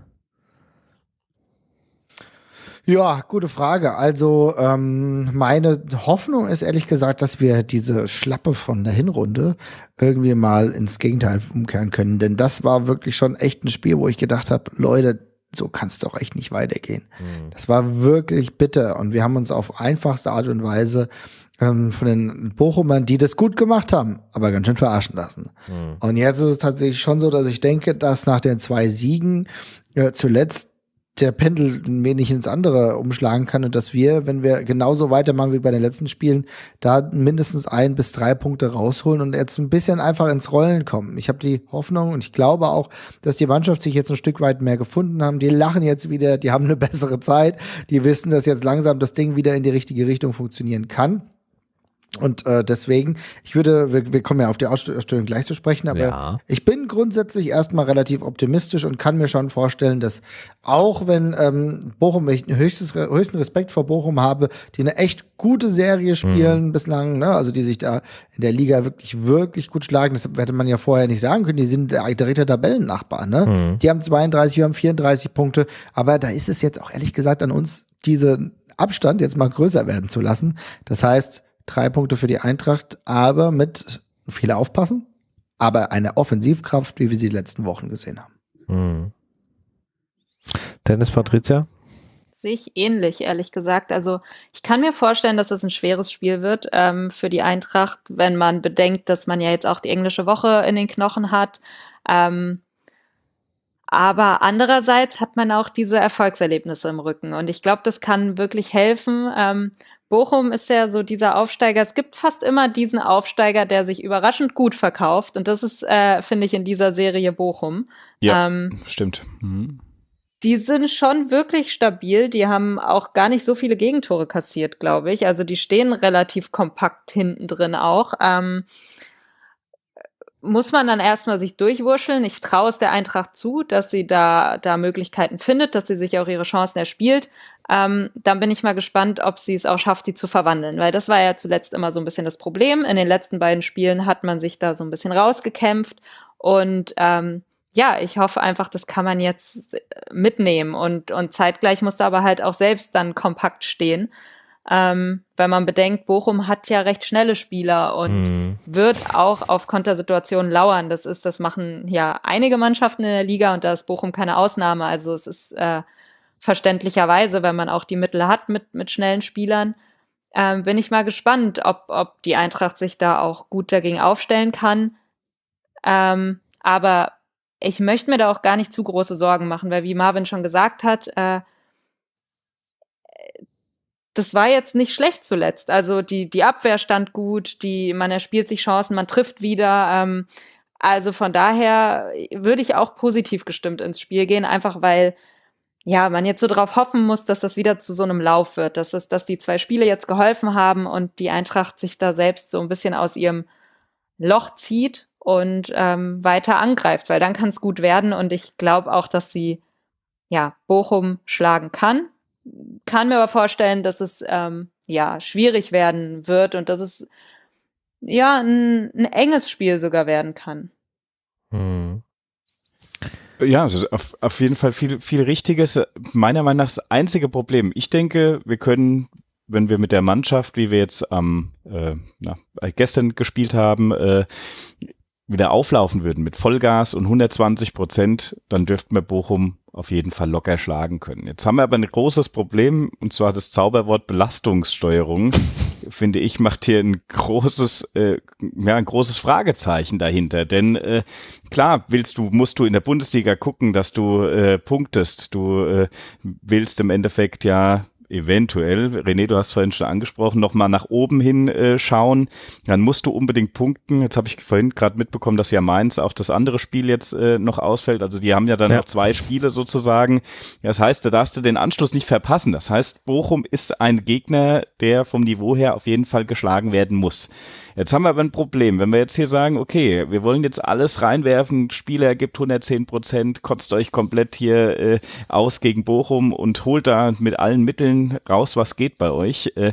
Ja, gute Frage. Also ähm, meine Hoffnung ist ehrlich gesagt, dass wir diese Schlappe von der Hinrunde irgendwie mal ins Gegenteil umkehren können. Denn das war wirklich schon echt ein Spiel, wo ich gedacht habe, Leute, so kann es doch echt nicht weitergehen. Mhm. Das war wirklich bitter und wir haben uns auf einfachste Art und Weise ähm, von den Bochumern, die das gut gemacht haben, aber ganz schön verarschen lassen. Mhm. Und jetzt ist es tatsächlich schon so, dass ich denke, dass nach den zwei Siegen äh, zuletzt der Pendel ein wenig ins andere umschlagen kann und dass wir, wenn wir genauso weitermachen wie bei den letzten Spielen, da mindestens ein bis drei Punkte rausholen und jetzt ein bisschen einfach ins Rollen kommen. Ich habe die Hoffnung und ich glaube auch, dass die Mannschaft sich jetzt ein Stück weit mehr gefunden haben. Die lachen jetzt wieder, die haben eine bessere Zeit, die wissen, dass jetzt langsam das Ding wieder in die richtige Richtung funktionieren kann. Und äh, deswegen, ich würde, wir, wir, kommen ja auf die Ausstellung gleich zu sprechen, aber ja. ich bin grundsätzlich erstmal relativ optimistisch und kann mir schon vorstellen, dass auch wenn ähm, Bochum, ich höchstes, höchsten Respekt vor Bochum habe, die eine echt gute Serie spielen mhm. bislang, ne? also die sich da in der Liga wirklich, wirklich gut schlagen, das hätte man ja vorher nicht sagen können, die sind der direkte Tabellennachbar, ne? Mhm. Die haben 32, wir haben 34 Punkte, aber da ist es jetzt auch ehrlich gesagt an uns, diesen Abstand jetzt mal größer werden zu lassen. Das heißt, drei Punkte für die Eintracht, aber mit viel aufpassen, aber eine Offensivkraft, wie wir sie die letzten Wochen gesehen haben. Mhm. Dennis Patricia? Sehe ich ähnlich, ehrlich gesagt. Also ich kann mir vorstellen, dass das ein schweres Spiel wird ähm, für die Eintracht, wenn man bedenkt, dass man ja jetzt auch die englische Woche in den Knochen hat. Ähm, aber andererseits hat man auch diese Erfolgserlebnisse im Rücken. Und ich glaube, das kann wirklich helfen, ähm, Bochum ist ja so dieser Aufsteiger. Es gibt fast immer diesen Aufsteiger, der sich überraschend gut verkauft. Und das ist, äh, finde ich, in dieser Serie Bochum. Ja, ähm, stimmt. Mhm. Die sind schon wirklich stabil. Die haben auch gar nicht so viele Gegentore kassiert, glaube ich. Also die stehen relativ kompakt hinten drin auch. Ähm, muss man dann erstmal sich durchwurscheln. Ich traue es der Eintracht zu, dass sie da, da Möglichkeiten findet, dass sie sich auch ihre Chancen erspielt. Ähm, dann bin ich mal gespannt, ob sie es auch schafft, die zu verwandeln, weil das war ja zuletzt immer so ein bisschen das Problem. In den letzten beiden Spielen hat man sich da so ein bisschen rausgekämpft und ähm, ja, ich hoffe einfach, das kann man jetzt äh, mitnehmen und, und zeitgleich muss da aber halt auch selbst dann kompakt stehen. Ähm, wenn man bedenkt, Bochum hat ja recht schnelle Spieler und mhm. wird auch auf Kontersituationen lauern. Das ist, das machen ja einige Mannschaften in der Liga und da ist Bochum keine Ausnahme. Also es ist äh, verständlicherweise, wenn man auch die Mittel hat mit, mit schnellen Spielern. Ähm, bin ich mal gespannt, ob, ob die Eintracht sich da auch gut dagegen aufstellen kann. Ähm, aber ich möchte mir da auch gar nicht zu große Sorgen machen, weil wie Marvin schon gesagt hat, äh, das war jetzt nicht schlecht zuletzt. Also die, die Abwehr stand gut, die, man erspielt sich Chancen, man trifft wieder. Ähm, also von daher würde ich auch positiv gestimmt ins Spiel gehen, einfach weil ja, man jetzt so drauf hoffen muss, dass das wieder zu so einem Lauf wird, dass es, dass die zwei Spiele jetzt geholfen haben und die Eintracht sich da selbst so ein bisschen aus ihrem Loch zieht und ähm, weiter angreift, weil dann kann es gut werden und ich glaube auch, dass sie ja Bochum schlagen kann. Kann mir aber vorstellen, dass es ähm, ja schwierig werden wird und dass es ja ein, ein enges Spiel sogar werden kann. Hm. Ja, also auf, auf jeden Fall viel, viel Richtiges. Meiner Meinung nach das einzige Problem. Ich denke, wir können, wenn wir mit der Mannschaft, wie wir jetzt am äh, na, äh, gestern gespielt haben, äh, wieder auflaufen würden mit Vollgas und 120 Prozent, dann dürften wir Bochum auf jeden Fall locker schlagen können. Jetzt haben wir aber ein großes Problem, und zwar das Zauberwort Belastungssteuerung. finde ich, macht hier ein großes, äh, ja, ein großes Fragezeichen dahinter. Denn äh, klar, willst du, musst du in der Bundesliga gucken, dass du äh, punktest. Du äh, willst im Endeffekt ja eventuell, René, du hast vorhin schon angesprochen, nochmal nach oben hin äh, schauen. Dann musst du unbedingt punkten. Jetzt habe ich vorhin gerade mitbekommen, dass ja Mainz auch das andere Spiel jetzt äh, noch ausfällt. Also die haben ja dann ja. noch zwei Spiele sozusagen. Das heißt, da darfst du den Anschluss nicht verpassen. Das heißt, Bochum ist ein Gegner, der vom Niveau her auf jeden Fall geschlagen werden muss. Jetzt haben wir aber ein Problem, wenn wir jetzt hier sagen, okay, wir wollen jetzt alles reinwerfen, Spieler gibt 110 Prozent, kotzt euch komplett hier äh, aus gegen Bochum und holt da mit allen Mitteln raus, was geht bei euch, äh,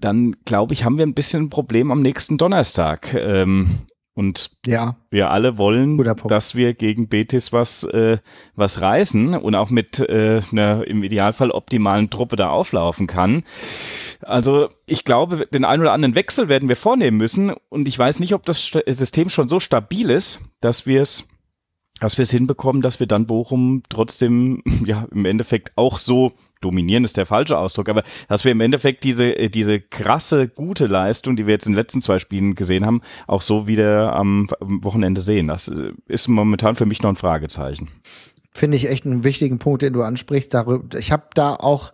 dann glaube ich, haben wir ein bisschen ein Problem am nächsten Donnerstag. Ähm, und ja. wir alle wollen, dass wir gegen Betis was, äh, was reißen und auch mit äh, einer im Idealfall optimalen Truppe da auflaufen kann. Also ich glaube, den einen oder anderen Wechsel werden wir vornehmen müssen. Und ich weiß nicht, ob das System schon so stabil ist, dass wir es dass hinbekommen, dass wir dann Bochum trotzdem ja im Endeffekt auch so dominieren ist der falsche Ausdruck, aber dass wir im Endeffekt diese, äh, diese krasse, gute Leistung, die wir jetzt in den letzten zwei Spielen gesehen haben, auch so wieder am Wochenende sehen. Das äh, ist momentan für mich noch ein Fragezeichen. Finde ich echt einen wichtigen Punkt, den du ansprichst. ich habe da auch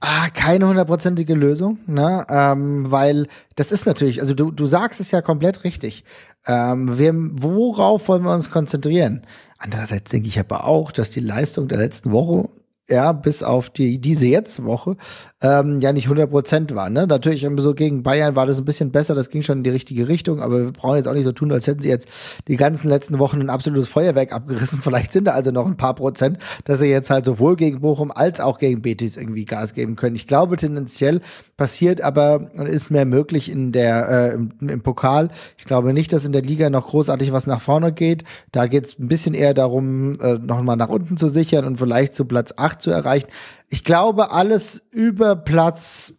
ah, keine hundertprozentige Lösung, ne? ähm, weil das ist natürlich, also du, du sagst es ja komplett richtig. Ähm, wir, worauf wollen wir uns konzentrieren? Andererseits denke ich aber auch, dass die Leistung der letzten Woche ja, bis auf die, diese jetzt Woche, ähm, ja nicht 100 Prozent war. Ne? Natürlich so gegen Bayern war das ein bisschen besser, das ging schon in die richtige Richtung, aber wir brauchen jetzt auch nicht so tun, als hätten sie jetzt die ganzen letzten Wochen ein absolutes Feuerwerk abgerissen. Vielleicht sind da also noch ein paar Prozent, dass sie jetzt halt sowohl gegen Bochum als auch gegen Betis irgendwie Gas geben können. Ich glaube, tendenziell passiert aber ist mehr möglich in der, äh, im, im Pokal. Ich glaube nicht, dass in der Liga noch großartig was nach vorne geht. Da geht es ein bisschen eher darum, äh, nochmal nach unten zu sichern und vielleicht zu Platz 8 8 zu erreichen. Ich glaube, alles über Platz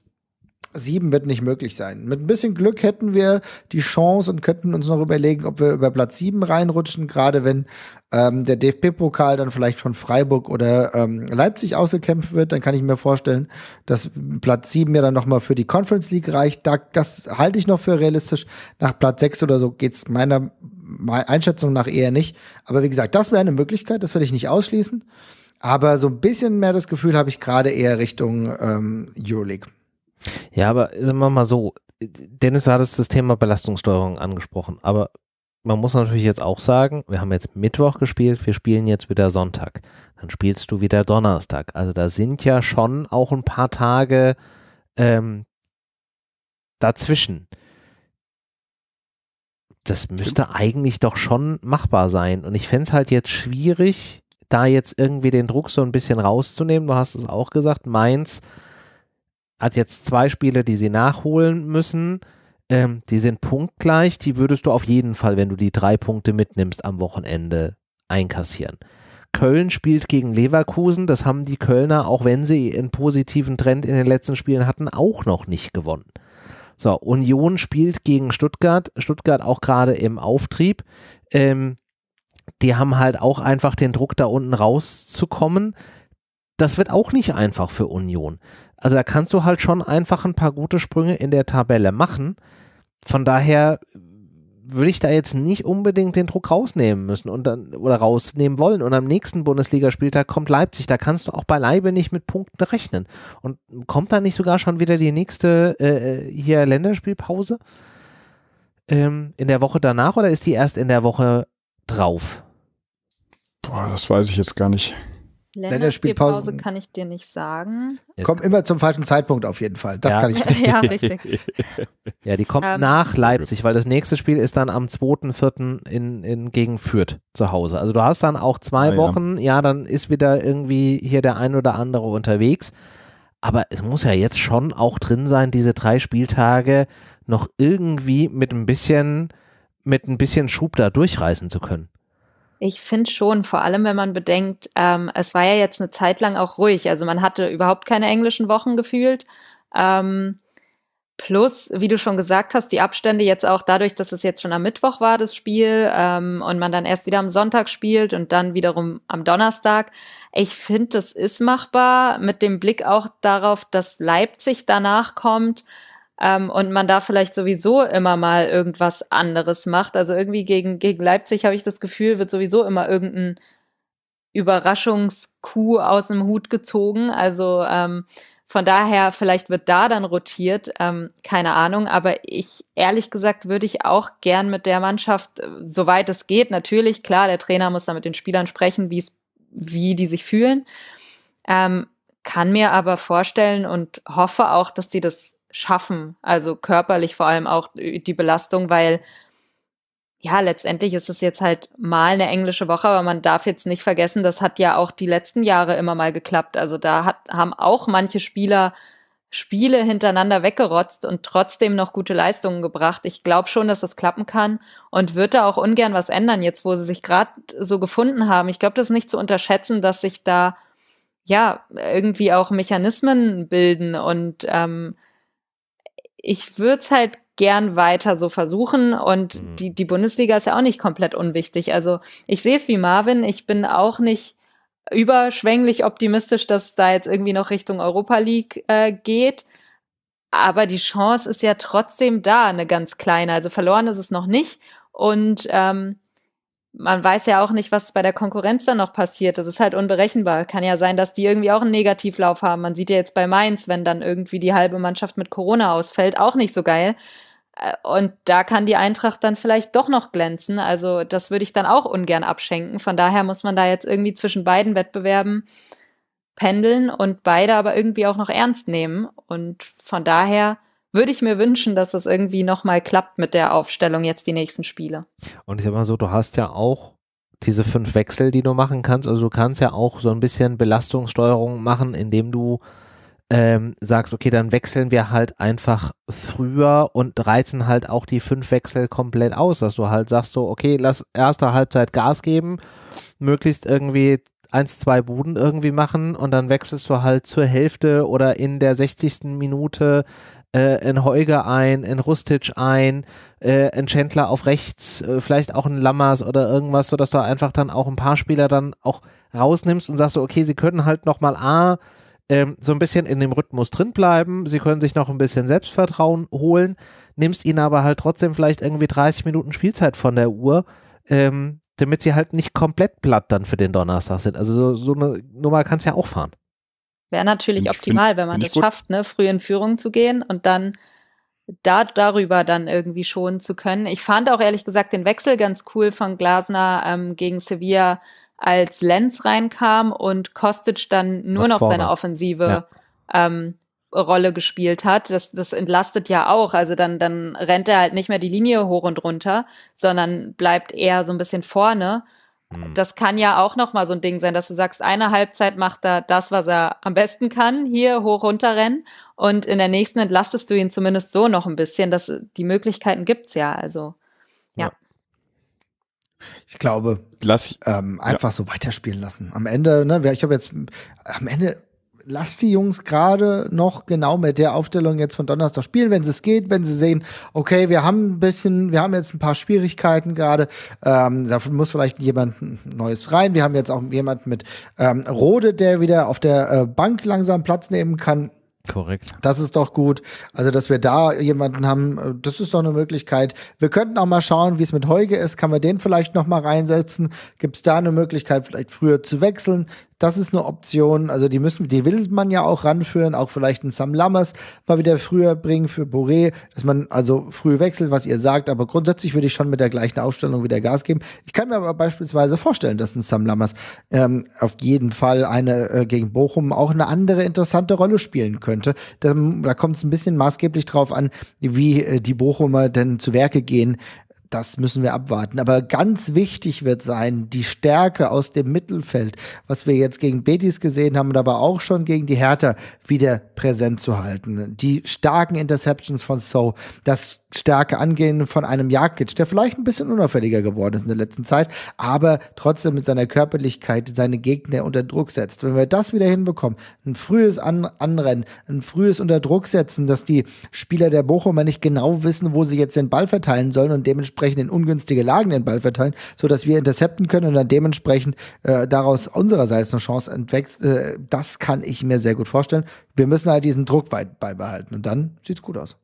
7 wird nicht möglich sein. Mit ein bisschen Glück hätten wir die Chance und könnten uns noch überlegen, ob wir über Platz 7 reinrutschen, gerade wenn ähm, der DFB-Pokal dann vielleicht von Freiburg oder ähm, Leipzig ausgekämpft wird, dann kann ich mir vorstellen, dass Platz 7 ja dann nochmal für die Conference League reicht. Da, das halte ich noch für realistisch. Nach Platz 6 oder so geht es meiner Einschätzung nach eher nicht. Aber wie gesagt, das wäre eine Möglichkeit, das werde ich nicht ausschließen. Aber so ein bisschen mehr das Gefühl habe ich gerade eher Richtung ähm, Euroleague. Ja, aber sagen wir mal so, Dennis, du hattest das Thema Belastungssteuerung angesprochen, aber man muss natürlich jetzt auch sagen, wir haben jetzt Mittwoch gespielt, wir spielen jetzt wieder Sonntag. Dann spielst du wieder Donnerstag. Also da sind ja schon auch ein paar Tage ähm, dazwischen. Das müsste eigentlich doch schon machbar sein. Und ich fände es halt jetzt schwierig, da jetzt irgendwie den Druck so ein bisschen rauszunehmen. Du hast es auch gesagt, Mainz hat jetzt zwei Spiele, die sie nachholen müssen. Ähm, die sind punktgleich. Die würdest du auf jeden Fall, wenn du die drei Punkte mitnimmst, am Wochenende einkassieren. Köln spielt gegen Leverkusen. Das haben die Kölner, auch wenn sie einen positiven Trend in den letzten Spielen hatten, auch noch nicht gewonnen. So, Union spielt gegen Stuttgart. Stuttgart auch gerade im Auftrieb. Ähm, die haben halt auch einfach den Druck, da unten rauszukommen. Das wird auch nicht einfach für Union. Also da kannst du halt schon einfach ein paar gute Sprünge in der Tabelle machen. Von daher würde ich da jetzt nicht unbedingt den Druck rausnehmen müssen und dann oder rausnehmen wollen. Und am nächsten Bundesligaspieltag kommt Leipzig. Da kannst du auch beileibe nicht mit Punkten rechnen. Und kommt da nicht sogar schon wieder die nächste äh, äh hier Länderspielpause ähm, in der Woche danach oder ist die erst in der Woche drauf? Boah, das weiß ich jetzt gar nicht. Länderspielpause kann ich dir nicht sagen. Kommt immer zum falschen Zeitpunkt auf jeden Fall. Das ja. kann ich nicht. ja, richtig. ja, die kommt ähm. nach Leipzig, weil das nächste Spiel ist dann am 2.4. In, in gegen Fürth zu Hause. Also du hast dann auch zwei ah, Wochen, ja. ja, dann ist wieder irgendwie hier der ein oder andere unterwegs. Aber es muss ja jetzt schon auch drin sein, diese drei Spieltage noch irgendwie mit ein bisschen mit ein bisschen Schub da durchreißen zu können. Ich finde schon, vor allem wenn man bedenkt, ähm, es war ja jetzt eine Zeit lang auch ruhig. Also man hatte überhaupt keine englischen Wochen gefühlt. Ähm, plus, wie du schon gesagt hast, die Abstände jetzt auch dadurch, dass es jetzt schon am Mittwoch war, das Spiel, ähm, und man dann erst wieder am Sonntag spielt und dann wiederum am Donnerstag. Ich finde, das ist machbar mit dem Blick auch darauf, dass Leipzig danach kommt. Ähm, und man da vielleicht sowieso immer mal irgendwas anderes macht. Also irgendwie gegen, gegen Leipzig habe ich das Gefühl, wird sowieso immer irgendein Überraschungskuh aus dem Hut gezogen. Also ähm, von daher, vielleicht wird da dann rotiert, ähm, keine Ahnung. Aber ich, ehrlich gesagt, würde ich auch gern mit der Mannschaft, äh, soweit es geht, natürlich, klar, der Trainer muss dann mit den Spielern sprechen, wie es wie die sich fühlen. Ähm, kann mir aber vorstellen und hoffe auch, dass die das schaffen, also körperlich vor allem auch die Belastung, weil ja, letztendlich ist es jetzt halt mal eine englische Woche, aber man darf jetzt nicht vergessen, das hat ja auch die letzten Jahre immer mal geklappt. Also da hat, haben auch manche Spieler Spiele hintereinander weggerotzt und trotzdem noch gute Leistungen gebracht. Ich glaube schon, dass das klappen kann und würde auch ungern was ändern, jetzt wo sie sich gerade so gefunden haben. Ich glaube, das ist nicht zu unterschätzen, dass sich da ja irgendwie auch Mechanismen bilden und ähm, ich würde es halt gern weiter so versuchen und mhm. die, die Bundesliga ist ja auch nicht komplett unwichtig. Also ich sehe es wie Marvin, ich bin auch nicht überschwänglich optimistisch, dass da jetzt irgendwie noch Richtung Europa League äh, geht. Aber die Chance ist ja trotzdem da, eine ganz kleine. Also verloren ist es noch nicht. Und ähm, man weiß ja auch nicht, was bei der Konkurrenz dann noch passiert. Das ist halt unberechenbar. Kann ja sein, dass die irgendwie auch einen Negativlauf haben. Man sieht ja jetzt bei Mainz, wenn dann irgendwie die halbe Mannschaft mit Corona ausfällt, auch nicht so geil. Äh, und da kann die Eintracht dann vielleicht doch noch glänzen. Also das würde ich dann auch ungern abschenken. Von daher muss man da jetzt irgendwie zwischen beiden Wettbewerben pendeln und beide aber irgendwie auch noch ernst nehmen. Und von daher würde ich mir wünschen, dass das irgendwie nochmal klappt mit der Aufstellung jetzt die nächsten Spiele. Und ich sag mal so, du hast ja auch diese fünf Wechsel, die du machen kannst. Also du kannst ja auch so ein bisschen Belastungssteuerung machen, indem du ähm, sagst, okay, dann wechseln wir halt einfach früher und reizen halt auch die fünf Wechsel komplett aus, dass du halt sagst so, okay, lass erste Halbzeit Gas geben, möglichst irgendwie eins, zwei Buden irgendwie machen und dann wechselst du halt zur Hälfte oder in der 60. Minute äh, ein Heuge ein, ein Rustic ein, äh, ein Chandler auf rechts, äh, vielleicht auch ein Lammers oder irgendwas, sodass du einfach dann auch ein paar Spieler dann auch rausnimmst und sagst so, okay, sie können halt nochmal A, ähm, so ein bisschen in dem Rhythmus drin bleiben, sie können sich noch ein bisschen Selbstvertrauen holen, nimmst ihnen aber halt trotzdem vielleicht irgendwie 30 Minuten Spielzeit von der Uhr, ähm, damit sie halt nicht komplett platt dann für den Donnerstag sind. Also so, so eine Nummer kannst du ja auch fahren. Wäre natürlich optimal, find, wenn man das schafft, ne, früh in Führung zu gehen und dann da, darüber dann irgendwie schonen zu können. Ich fand auch ehrlich gesagt den Wechsel ganz cool von Glasner ähm, gegen Sevilla, als Lenz reinkam und Kostic dann nur Not noch forward. seine offensive ja. ähm, Rolle gespielt hat. Das, das entlastet ja auch. Also dann, dann rennt er halt nicht mehr die Linie hoch und runter, sondern bleibt eher so ein bisschen vorne. Hm. Das kann ja auch nochmal so ein Ding sein, dass du sagst, eine Halbzeit macht er das, was er am besten kann, hier hoch runter rennen und in der nächsten entlastest du ihn zumindest so noch ein bisschen, dass äh, die Möglichkeiten gibt's ja, also ja. ja. Ich glaube, Lass, ähm, einfach ja. so weiterspielen lassen. Am Ende, ne, ich habe jetzt am Ende lass die Jungs gerade noch genau mit der Aufstellung jetzt von Donnerstag spielen, wenn es geht, wenn sie sehen, okay, wir haben ein bisschen, wir haben jetzt ein paar Schwierigkeiten gerade, ähm, da muss vielleicht jemand Neues rein. Wir haben jetzt auch jemanden mit ähm, Rode, der wieder auf der äh, Bank langsam Platz nehmen kann. Korrekt. Das ist doch gut. Also, dass wir da jemanden haben, äh, das ist doch eine Möglichkeit. Wir könnten auch mal schauen, wie es mit Heuge ist. Kann man den vielleicht noch mal reinsetzen? Gibt es da eine Möglichkeit, vielleicht früher zu wechseln? Das ist eine Option. Also die müssen, die will man ja auch ranführen, auch vielleicht ein Sam Lammers mal wieder früher bringen für Boré, dass man also früh wechselt, was ihr sagt. Aber grundsätzlich würde ich schon mit der gleichen Aufstellung wieder Gas geben. Ich kann mir aber beispielsweise vorstellen, dass ein Sam Lammers ähm, auf jeden Fall eine äh, gegen Bochum auch eine andere interessante Rolle spielen könnte. Da, da kommt es ein bisschen maßgeblich drauf an, wie äh, die Bochumer denn zu Werke gehen das müssen wir abwarten. Aber ganz wichtig wird sein, die Stärke aus dem Mittelfeld, was wir jetzt gegen Betis gesehen haben und aber auch schon gegen die Hertha wieder präsent zu halten. Die starken Interceptions von So, das Stärke angehen von einem Jakic, der vielleicht ein bisschen unauffälliger geworden ist in der letzten Zeit, aber trotzdem mit seiner Körperlichkeit seine Gegner unter Druck setzt. Wenn wir das wieder hinbekommen, ein frühes An Anrennen, ein frühes unter Druck setzen, dass die Spieler der Bochumer nicht genau wissen, wo sie jetzt den Ball verteilen sollen und dementsprechend in ungünstige Lagen den Ball verteilen, sodass wir intercepten können und dann dementsprechend äh, daraus unsererseits eine Chance entwächst, äh, das kann ich mir sehr gut vorstellen. Wir müssen halt diesen Druck weit beibehalten und dann sieht's gut aus.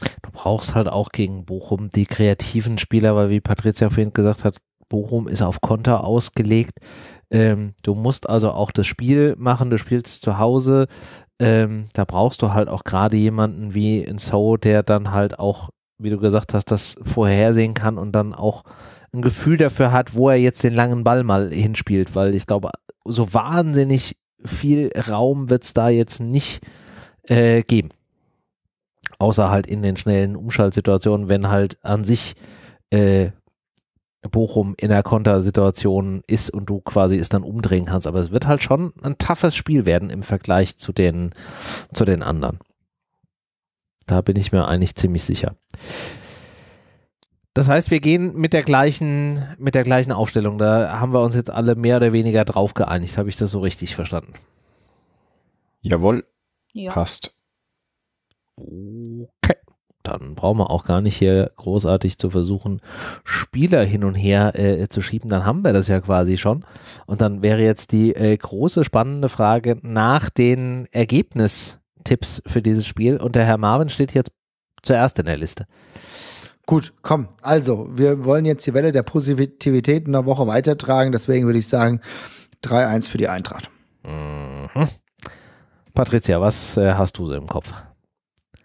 Du brauchst halt auch gegen Bochum die kreativen Spieler, weil wie Patricia vorhin gesagt hat, Bochum ist auf Konter ausgelegt. Ähm, du musst also auch das Spiel machen, du spielst zu Hause. Ähm, da brauchst du halt auch gerade jemanden wie in So, der dann halt auch, wie du gesagt hast, das vorhersehen kann und dann auch ein Gefühl dafür hat, wo er jetzt den langen Ball mal hinspielt, weil ich glaube, so wahnsinnig viel Raum wird es da jetzt nicht äh, geben. Außer halt in den schnellen Umschaltsituationen, wenn halt an sich äh, Bochum in der Kontersituation ist und du quasi es dann umdrehen kannst. Aber es wird halt schon ein toughes Spiel werden im Vergleich zu den, zu den anderen. Da bin ich mir eigentlich ziemlich sicher. Das heißt, wir gehen mit der gleichen, mit der gleichen Aufstellung. Da haben wir uns jetzt alle mehr oder weniger drauf geeinigt. Habe ich das so richtig verstanden? Jawohl. Ja. Passt. Okay. Dann brauchen wir auch gar nicht hier großartig zu versuchen, Spieler hin und her äh, zu schieben. Dann haben wir das ja quasi schon. Und dann wäre jetzt die äh, große spannende Frage nach den Ergebnistipps für dieses Spiel. Und der Herr Marvin steht jetzt zuerst in der Liste. Gut, komm. Also, wir wollen jetzt die Welle der Positivität in der Woche weitertragen. Deswegen würde ich sagen, 3-1 für die Eintracht. Mhm. Patricia, was äh, hast du so im Kopf?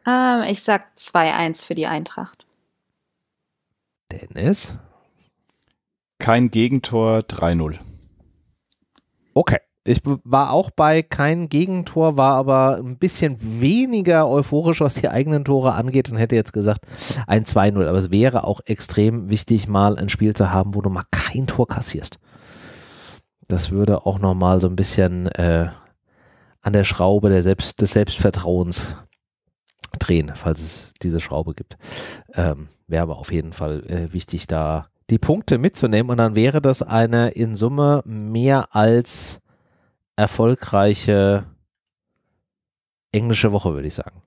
Ähm, ich sag 2-1 für die Eintracht. Dennis? Kein Gegentor, 3-0. Okay. Ich war auch bei kein Gegentor, war aber ein bisschen weniger euphorisch, was die eigenen Tore angeht und hätte jetzt gesagt ein 2-0. Aber es wäre auch extrem wichtig, mal ein Spiel zu haben, wo du mal kein Tor kassierst. Das würde auch nochmal so ein bisschen äh, an der Schraube der Selbst, des Selbstvertrauens drehen, falls es diese Schraube gibt. Ähm, Wäre aber auf jeden Fall äh, wichtig, da die Punkte mitzunehmen und dann wäre das eine in Summe mehr als erfolgreiche englische Woche, würde ich sagen.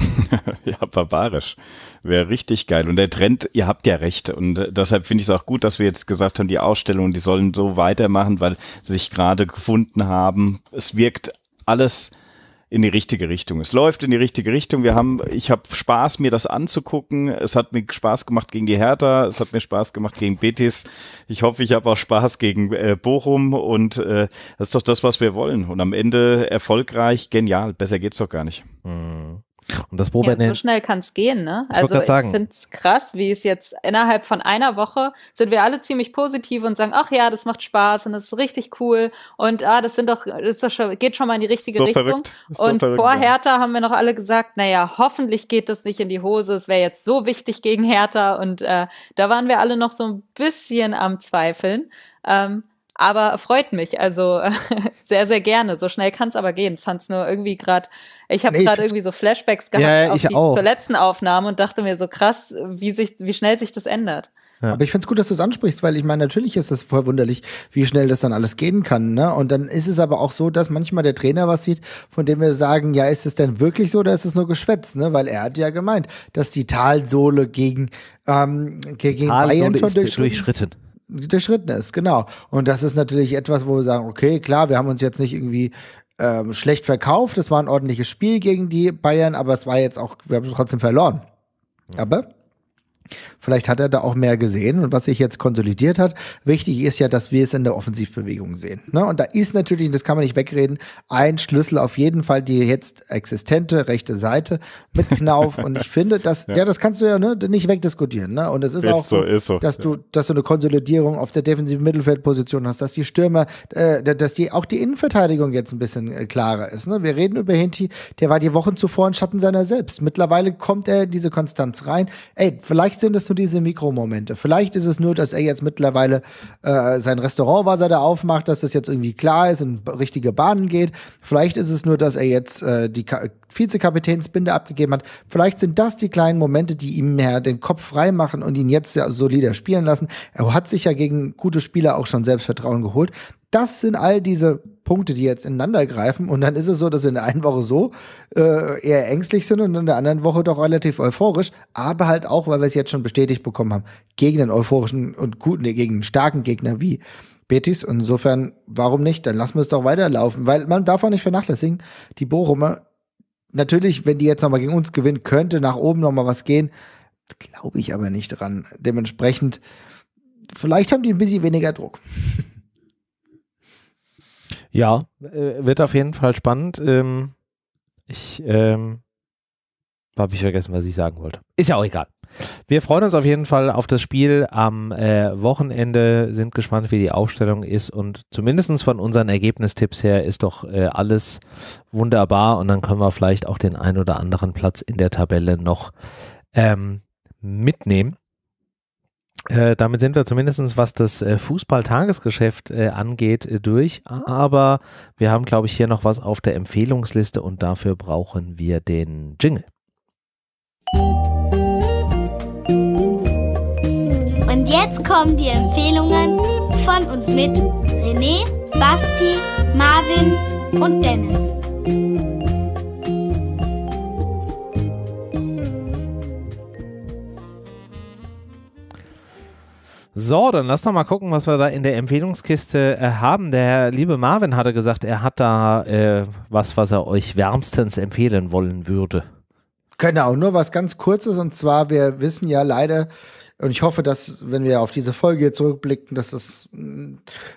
ja, barbarisch. Wäre richtig geil. Und der Trend, ihr habt ja recht. Und äh, deshalb finde ich es auch gut, dass wir jetzt gesagt haben, die Ausstellungen, die sollen so weitermachen, weil sie sich gerade gefunden haben. Es wirkt alles in die richtige Richtung. Es läuft in die richtige Richtung. Wir haben, ich habe Spaß, mir das anzugucken. Es hat mir Spaß gemacht gegen die Hertha. Es hat mir Spaß gemacht gegen Betis. Ich hoffe, ich habe auch Spaß gegen äh, Bochum. Und äh, das ist doch das, was wir wollen. Und am Ende erfolgreich, genial. Besser geht's doch gar nicht. Mhm. Und das Probe ja, so schnell kann es gehen, ne? Also ich finde es krass, wie es jetzt innerhalb von einer Woche sind wir alle ziemlich positiv und sagen, ach ja, das macht Spaß und das ist richtig cool und ah, das sind doch, das doch schon, geht schon mal in die richtige so Richtung. Verrückt. und verrückt, vor Hertha haben wir noch alle gesagt, naja, hoffentlich geht das nicht in die Hose, es wäre jetzt so wichtig gegen Hertha und äh, da waren wir alle noch so ein bisschen am Zweifeln. Ähm, aber freut mich. Also äh, sehr, sehr gerne. So schnell kann es aber gehen. Fand es nur irgendwie gerade, ich habe nee, gerade irgendwie so Flashbacks gehabt ja, auf die, auch. zur letzten Aufnahme und dachte mir so krass, wie, sich, wie schnell sich das ändert. Ja. Aber ich finde es gut, dass du es ansprichst, weil ich meine, natürlich ist das voll wunderlich, wie schnell das dann alles gehen kann. Ne? Und dann ist es aber auch so, dass manchmal der Trainer was sieht, von dem wir sagen, ja, ist es denn wirklich so oder ist es nur Geschwätz? Ne? Weil er hat ja gemeint, dass die Talsohle gegen, ähm, gegen Talsohle Bayern schon durchschritten durchschritten ist, genau. Und das ist natürlich etwas, wo wir sagen, okay, klar, wir haben uns jetzt nicht irgendwie ähm, schlecht verkauft, es war ein ordentliches Spiel gegen die Bayern, aber es war jetzt auch, wir haben trotzdem verloren. Aber Vielleicht hat er da auch mehr gesehen und was sich jetzt konsolidiert hat. Wichtig ist ja, dass wir es in der Offensivbewegung sehen. Ne? Und da ist natürlich, das kann man nicht wegreden, ein Schlüssel auf jeden Fall die jetzt existente rechte Seite mit Knauf. und ich finde, dass, ja. ja. das kannst du ja ne, nicht wegdiskutieren. Ne? Und es ist, ist auch so, so, ist so, dass ja. du, dass du eine Konsolidierung auf der defensiven Mittelfeldposition hast, dass die Stürmer, äh, dass die auch die Innenverteidigung jetzt ein bisschen äh, klarer ist. Ne? Wir reden über Hinti, der war die Wochen zuvor in Schatten seiner selbst. Mittlerweile kommt er in diese Konstanz rein. Ey, vielleicht Vielleicht sind es nur diese Mikromomente. Vielleicht ist es nur, dass er jetzt mittlerweile äh, sein Restaurant, was er da aufmacht, dass das jetzt irgendwie klar ist, und richtige Bahnen geht. Vielleicht ist es nur, dass er jetzt äh, die, Vizekapitänsbinde abgegeben hat. Vielleicht sind das die kleinen Momente, die ihm mehr den Kopf frei machen und ihn jetzt ja solider spielen lassen. Er hat sich ja gegen gute Spieler auch schon Selbstvertrauen geholt. Das sind all diese Punkte, die jetzt ineinander greifen. Und dann ist es so, dass wir in der einen Woche so äh, eher ängstlich sind und in der anderen Woche doch relativ euphorisch. Aber halt auch, weil wir es jetzt schon bestätigt bekommen haben, gegen einen euphorischen und guten, gegen einen starken Gegner wie Betis. Und insofern, warum nicht? Dann lassen wir es doch weiterlaufen, weil man darf auch nicht vernachlässigen, die Bochumer natürlich, wenn die jetzt nochmal gegen uns gewinnen, könnte nach oben nochmal was gehen. Glaube ich aber nicht dran. Dementsprechend, vielleicht haben die ein bisschen weniger Druck. Ja, äh, wird auf jeden Fall spannend. Ähm, ich ähm, habe ich vergessen, was ich sagen wollte. Ist ja auch egal. Wir freuen uns auf jeden Fall auf das Spiel am äh, Wochenende, sind gespannt, wie die Aufstellung ist und zumindest von unseren Ergebnistipps her ist doch äh, alles wunderbar und dann können wir vielleicht auch den ein oder anderen Platz in der Tabelle noch ähm, mitnehmen. Äh, damit sind wir zumindest, was das äh, Fußball-Tagesgeschäft äh, angeht, äh, durch. Aber wir haben, glaube ich, hier noch was auf der Empfehlungsliste und dafür brauchen wir den Jingle. Und jetzt kommen die Empfehlungen von und mit René, Basti, Marvin und Dennis. So, dann lass doch mal gucken, was wir da in der Empfehlungskiste äh, haben. Der liebe Marvin hatte gesagt, er hat da äh, was, was er euch wärmstens empfehlen wollen würde. Genau, nur was ganz Kurzes und zwar, wir wissen ja leider, und ich hoffe, dass, wenn wir auf diese Folge hier zurückblicken, dass das mm,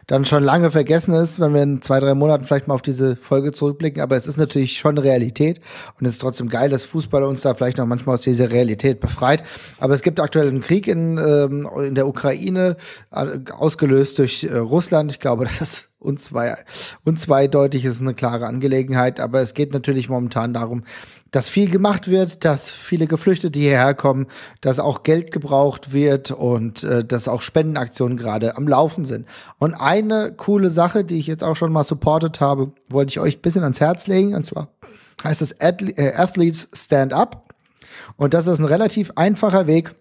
dann schon lange vergessen ist, wenn wir in zwei, drei Monaten vielleicht mal auf diese Folge zurückblicken. Aber es ist natürlich schon Realität und es ist trotzdem geil, dass Fußball uns da vielleicht noch manchmal aus dieser Realität befreit. Aber es gibt aktuell einen Krieg in, ähm, in der Ukraine, äh, ausgelöst durch äh, Russland. Ich glaube, das ist unzweideutig ist eine klare Angelegenheit. Aber es geht natürlich momentan darum, dass viel gemacht wird, dass viele Geflüchtete hierher kommen, dass auch Geld gebraucht wird und äh, dass auch Spendenaktionen gerade am Laufen sind. Und eine coole Sache, die ich jetzt auch schon mal supportet habe, wollte ich euch ein bisschen ans Herz legen. Und zwar heißt es Athle äh, Athletes Stand Up. Und das ist ein relativ einfacher Weg,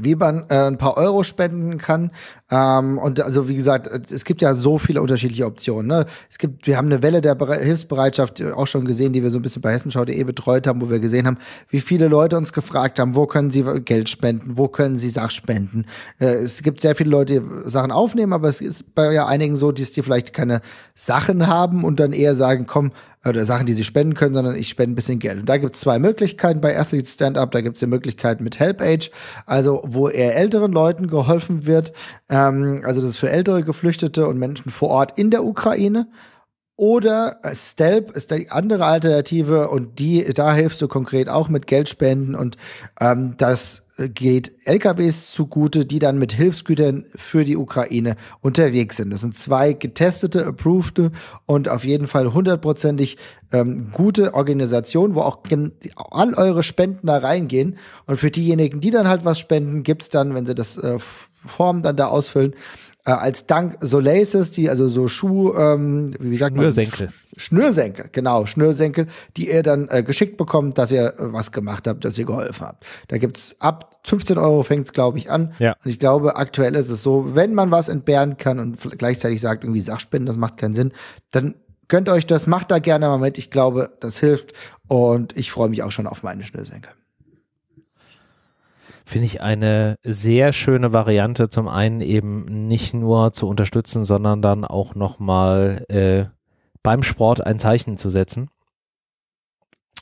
wie man äh, ein paar Euro spenden kann, ähm, und also wie gesagt, es gibt ja so viele unterschiedliche Optionen. Ne? Es gibt, wir haben eine Welle der Hilfsbereitschaft äh, auch schon gesehen, die wir so ein bisschen bei hessenschau.de betreut haben, wo wir gesehen haben, wie viele Leute uns gefragt haben, wo können sie Geld spenden, wo können sie Sachspenden. Äh, es gibt sehr viele Leute, die Sachen aufnehmen, aber es ist bei ja einigen so, die es dir vielleicht keine Sachen haben und dann eher sagen, komm, oder Sachen, die sie spenden können, sondern ich spende ein bisschen Geld. Und da gibt es zwei Möglichkeiten bei Athlete Stand Up. Da gibt es die Möglichkeit mit Help Age, also wo eher älteren Leuten geholfen wird. Äh, ähm, also das ist für ältere Geflüchtete und Menschen vor Ort in der Ukraine. Oder äh, Stelp ist die andere Alternative und die, da hilfst du konkret auch mit Geldspenden und ähm, das geht LKWs zugute, die dann mit Hilfsgütern für die Ukraine unterwegs sind. Das sind zwei getestete, approvede und auf jeden Fall hundertprozentig ähm, gute Organisationen, wo auch all eure Spenden da reingehen. Und für diejenigen, die dann halt was spenden, gibt es dann, wenn sie das äh, Form dann da ausfüllen. Äh, als Dank so Laces, die also so Schuh, ähm, wie sagt man? Schnürsenkel. Schnürsenkel, genau, Schnürsenkel, die ihr dann äh, geschickt bekommt, dass ihr äh, was gemacht habt, dass ihr geholfen habt. Da gibt's ab 15 Euro fängt's glaube ich, an. Ja. Und ich glaube, aktuell ist es so, wenn man was entbehren kann und gleichzeitig sagt, irgendwie Sachspenden, das macht keinen Sinn, dann gönnt euch das, macht da gerne mal mit. Ich glaube, das hilft und ich freue mich auch schon auf meine Schnürsenkel finde ich eine sehr schöne Variante, zum einen eben nicht nur zu unterstützen, sondern dann auch nochmal äh, beim Sport ein Zeichen zu setzen.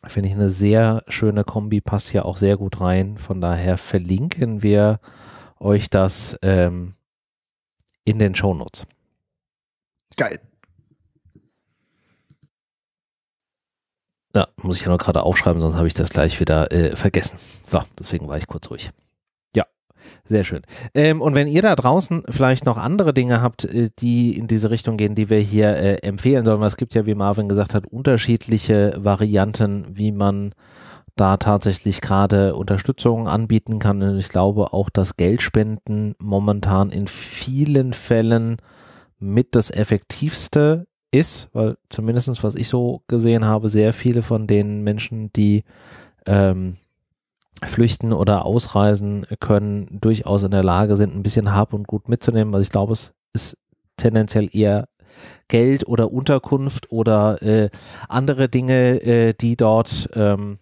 Finde ich eine sehr schöne Kombi, passt hier auch sehr gut rein. Von daher verlinken wir euch das ähm, in den Shownotes. Geil. Ja, muss ich ja noch gerade aufschreiben, sonst habe ich das gleich wieder äh, vergessen. So, deswegen war ich kurz ruhig. Ja, sehr schön. Ähm, und wenn ihr da draußen vielleicht noch andere Dinge habt, äh, die in diese Richtung gehen, die wir hier äh, empfehlen sollen, weil es gibt ja, wie Marvin gesagt hat, unterschiedliche Varianten, wie man da tatsächlich gerade Unterstützung anbieten kann. Und ich glaube auch, dass Geldspenden momentan in vielen Fällen mit das Effektivste ist, weil zumindestens was ich so gesehen habe, sehr viele von den Menschen, die ähm, flüchten oder ausreisen können, durchaus in der Lage sind, ein bisschen Hab und Gut mitzunehmen. Also ich glaube, es ist tendenziell eher Geld oder Unterkunft oder äh, andere Dinge, äh, die dort ähm,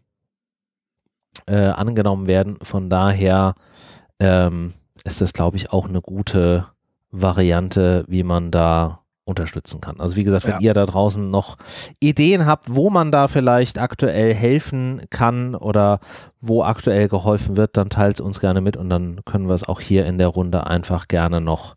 äh, angenommen werden. Von daher ähm, ist das, glaube ich, auch eine gute Variante, wie man da unterstützen kann. Also wie gesagt, wenn ja. ihr da draußen noch Ideen habt, wo man da vielleicht aktuell helfen kann oder wo aktuell geholfen wird, dann teilt es uns gerne mit und dann können wir es auch hier in der Runde einfach gerne noch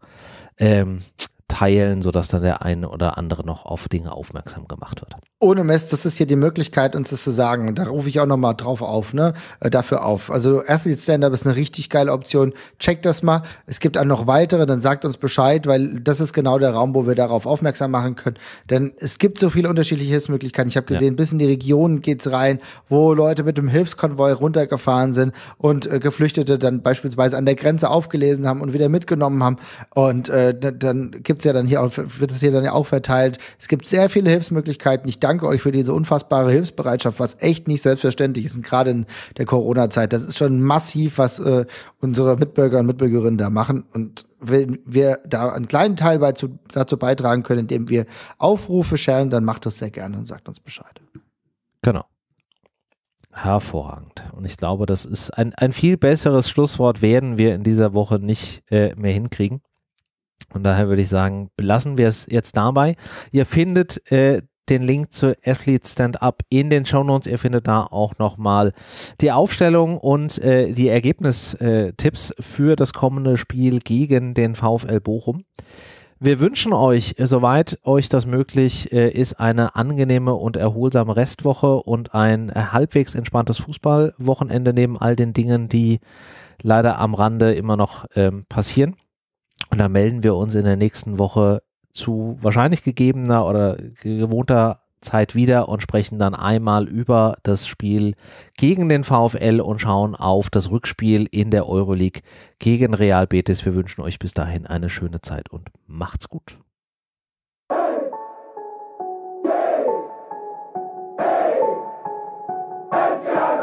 ähm, teilen, sodass dann der eine oder andere noch auf Dinge aufmerksam gemacht wird. Ohne Mist, das ist hier die Möglichkeit, uns das zu sagen. Und da rufe ich auch nochmal drauf auf, ne? Äh, dafür auf. Also Athlete Stand-Up ist eine richtig geile Option. Checkt das mal. Es gibt auch noch weitere, dann sagt uns Bescheid, weil das ist genau der Raum, wo wir darauf aufmerksam machen können. Denn es gibt so viele unterschiedliche Hilfsmöglichkeiten. Ich habe gesehen, ja. bis in die Regionen geht's rein, wo Leute mit dem Hilfskonvoi runtergefahren sind und äh, Geflüchtete dann beispielsweise an der Grenze aufgelesen haben und wieder mitgenommen haben. Und äh, dann gibt's ja dann hier auch, wird es hier dann ja auch verteilt. Es gibt sehr viele Hilfsmöglichkeiten. Ich danke euch für diese unfassbare Hilfsbereitschaft, was echt nicht selbstverständlich ist. gerade in der Corona-Zeit, das ist schon massiv, was äh, unsere Mitbürger und Mitbürgerinnen da machen. Und wenn wir da einen kleinen Teil bei zu, dazu beitragen können, indem wir Aufrufe scheren, dann macht das sehr gerne und sagt uns Bescheid. Genau. Hervorragend. Und ich glaube, das ist ein, ein viel besseres Schlusswort, werden wir in dieser Woche nicht äh, mehr hinkriegen. Und daher würde ich sagen, belassen wir es jetzt dabei. Ihr findet äh, den Link zu Athlete Stand Up in den Show Notes. Ihr findet da auch nochmal die Aufstellung und äh, die Ergebnistipps äh, für das kommende Spiel gegen den VfL Bochum. Wir wünschen euch, äh, soweit euch das möglich äh, ist, eine angenehme und erholsame Restwoche und ein halbwegs entspanntes Fußballwochenende neben all den Dingen, die leider am Rande immer noch ähm, passieren. Und dann melden wir uns in der nächsten Woche zu wahrscheinlich gegebener oder gewohnter Zeit wieder und sprechen dann einmal über das Spiel gegen den VfL und schauen auf das Rückspiel in der Euroleague gegen Real Betis. Wir wünschen euch bis dahin eine schöne Zeit und macht's gut. Hey, hey, hey,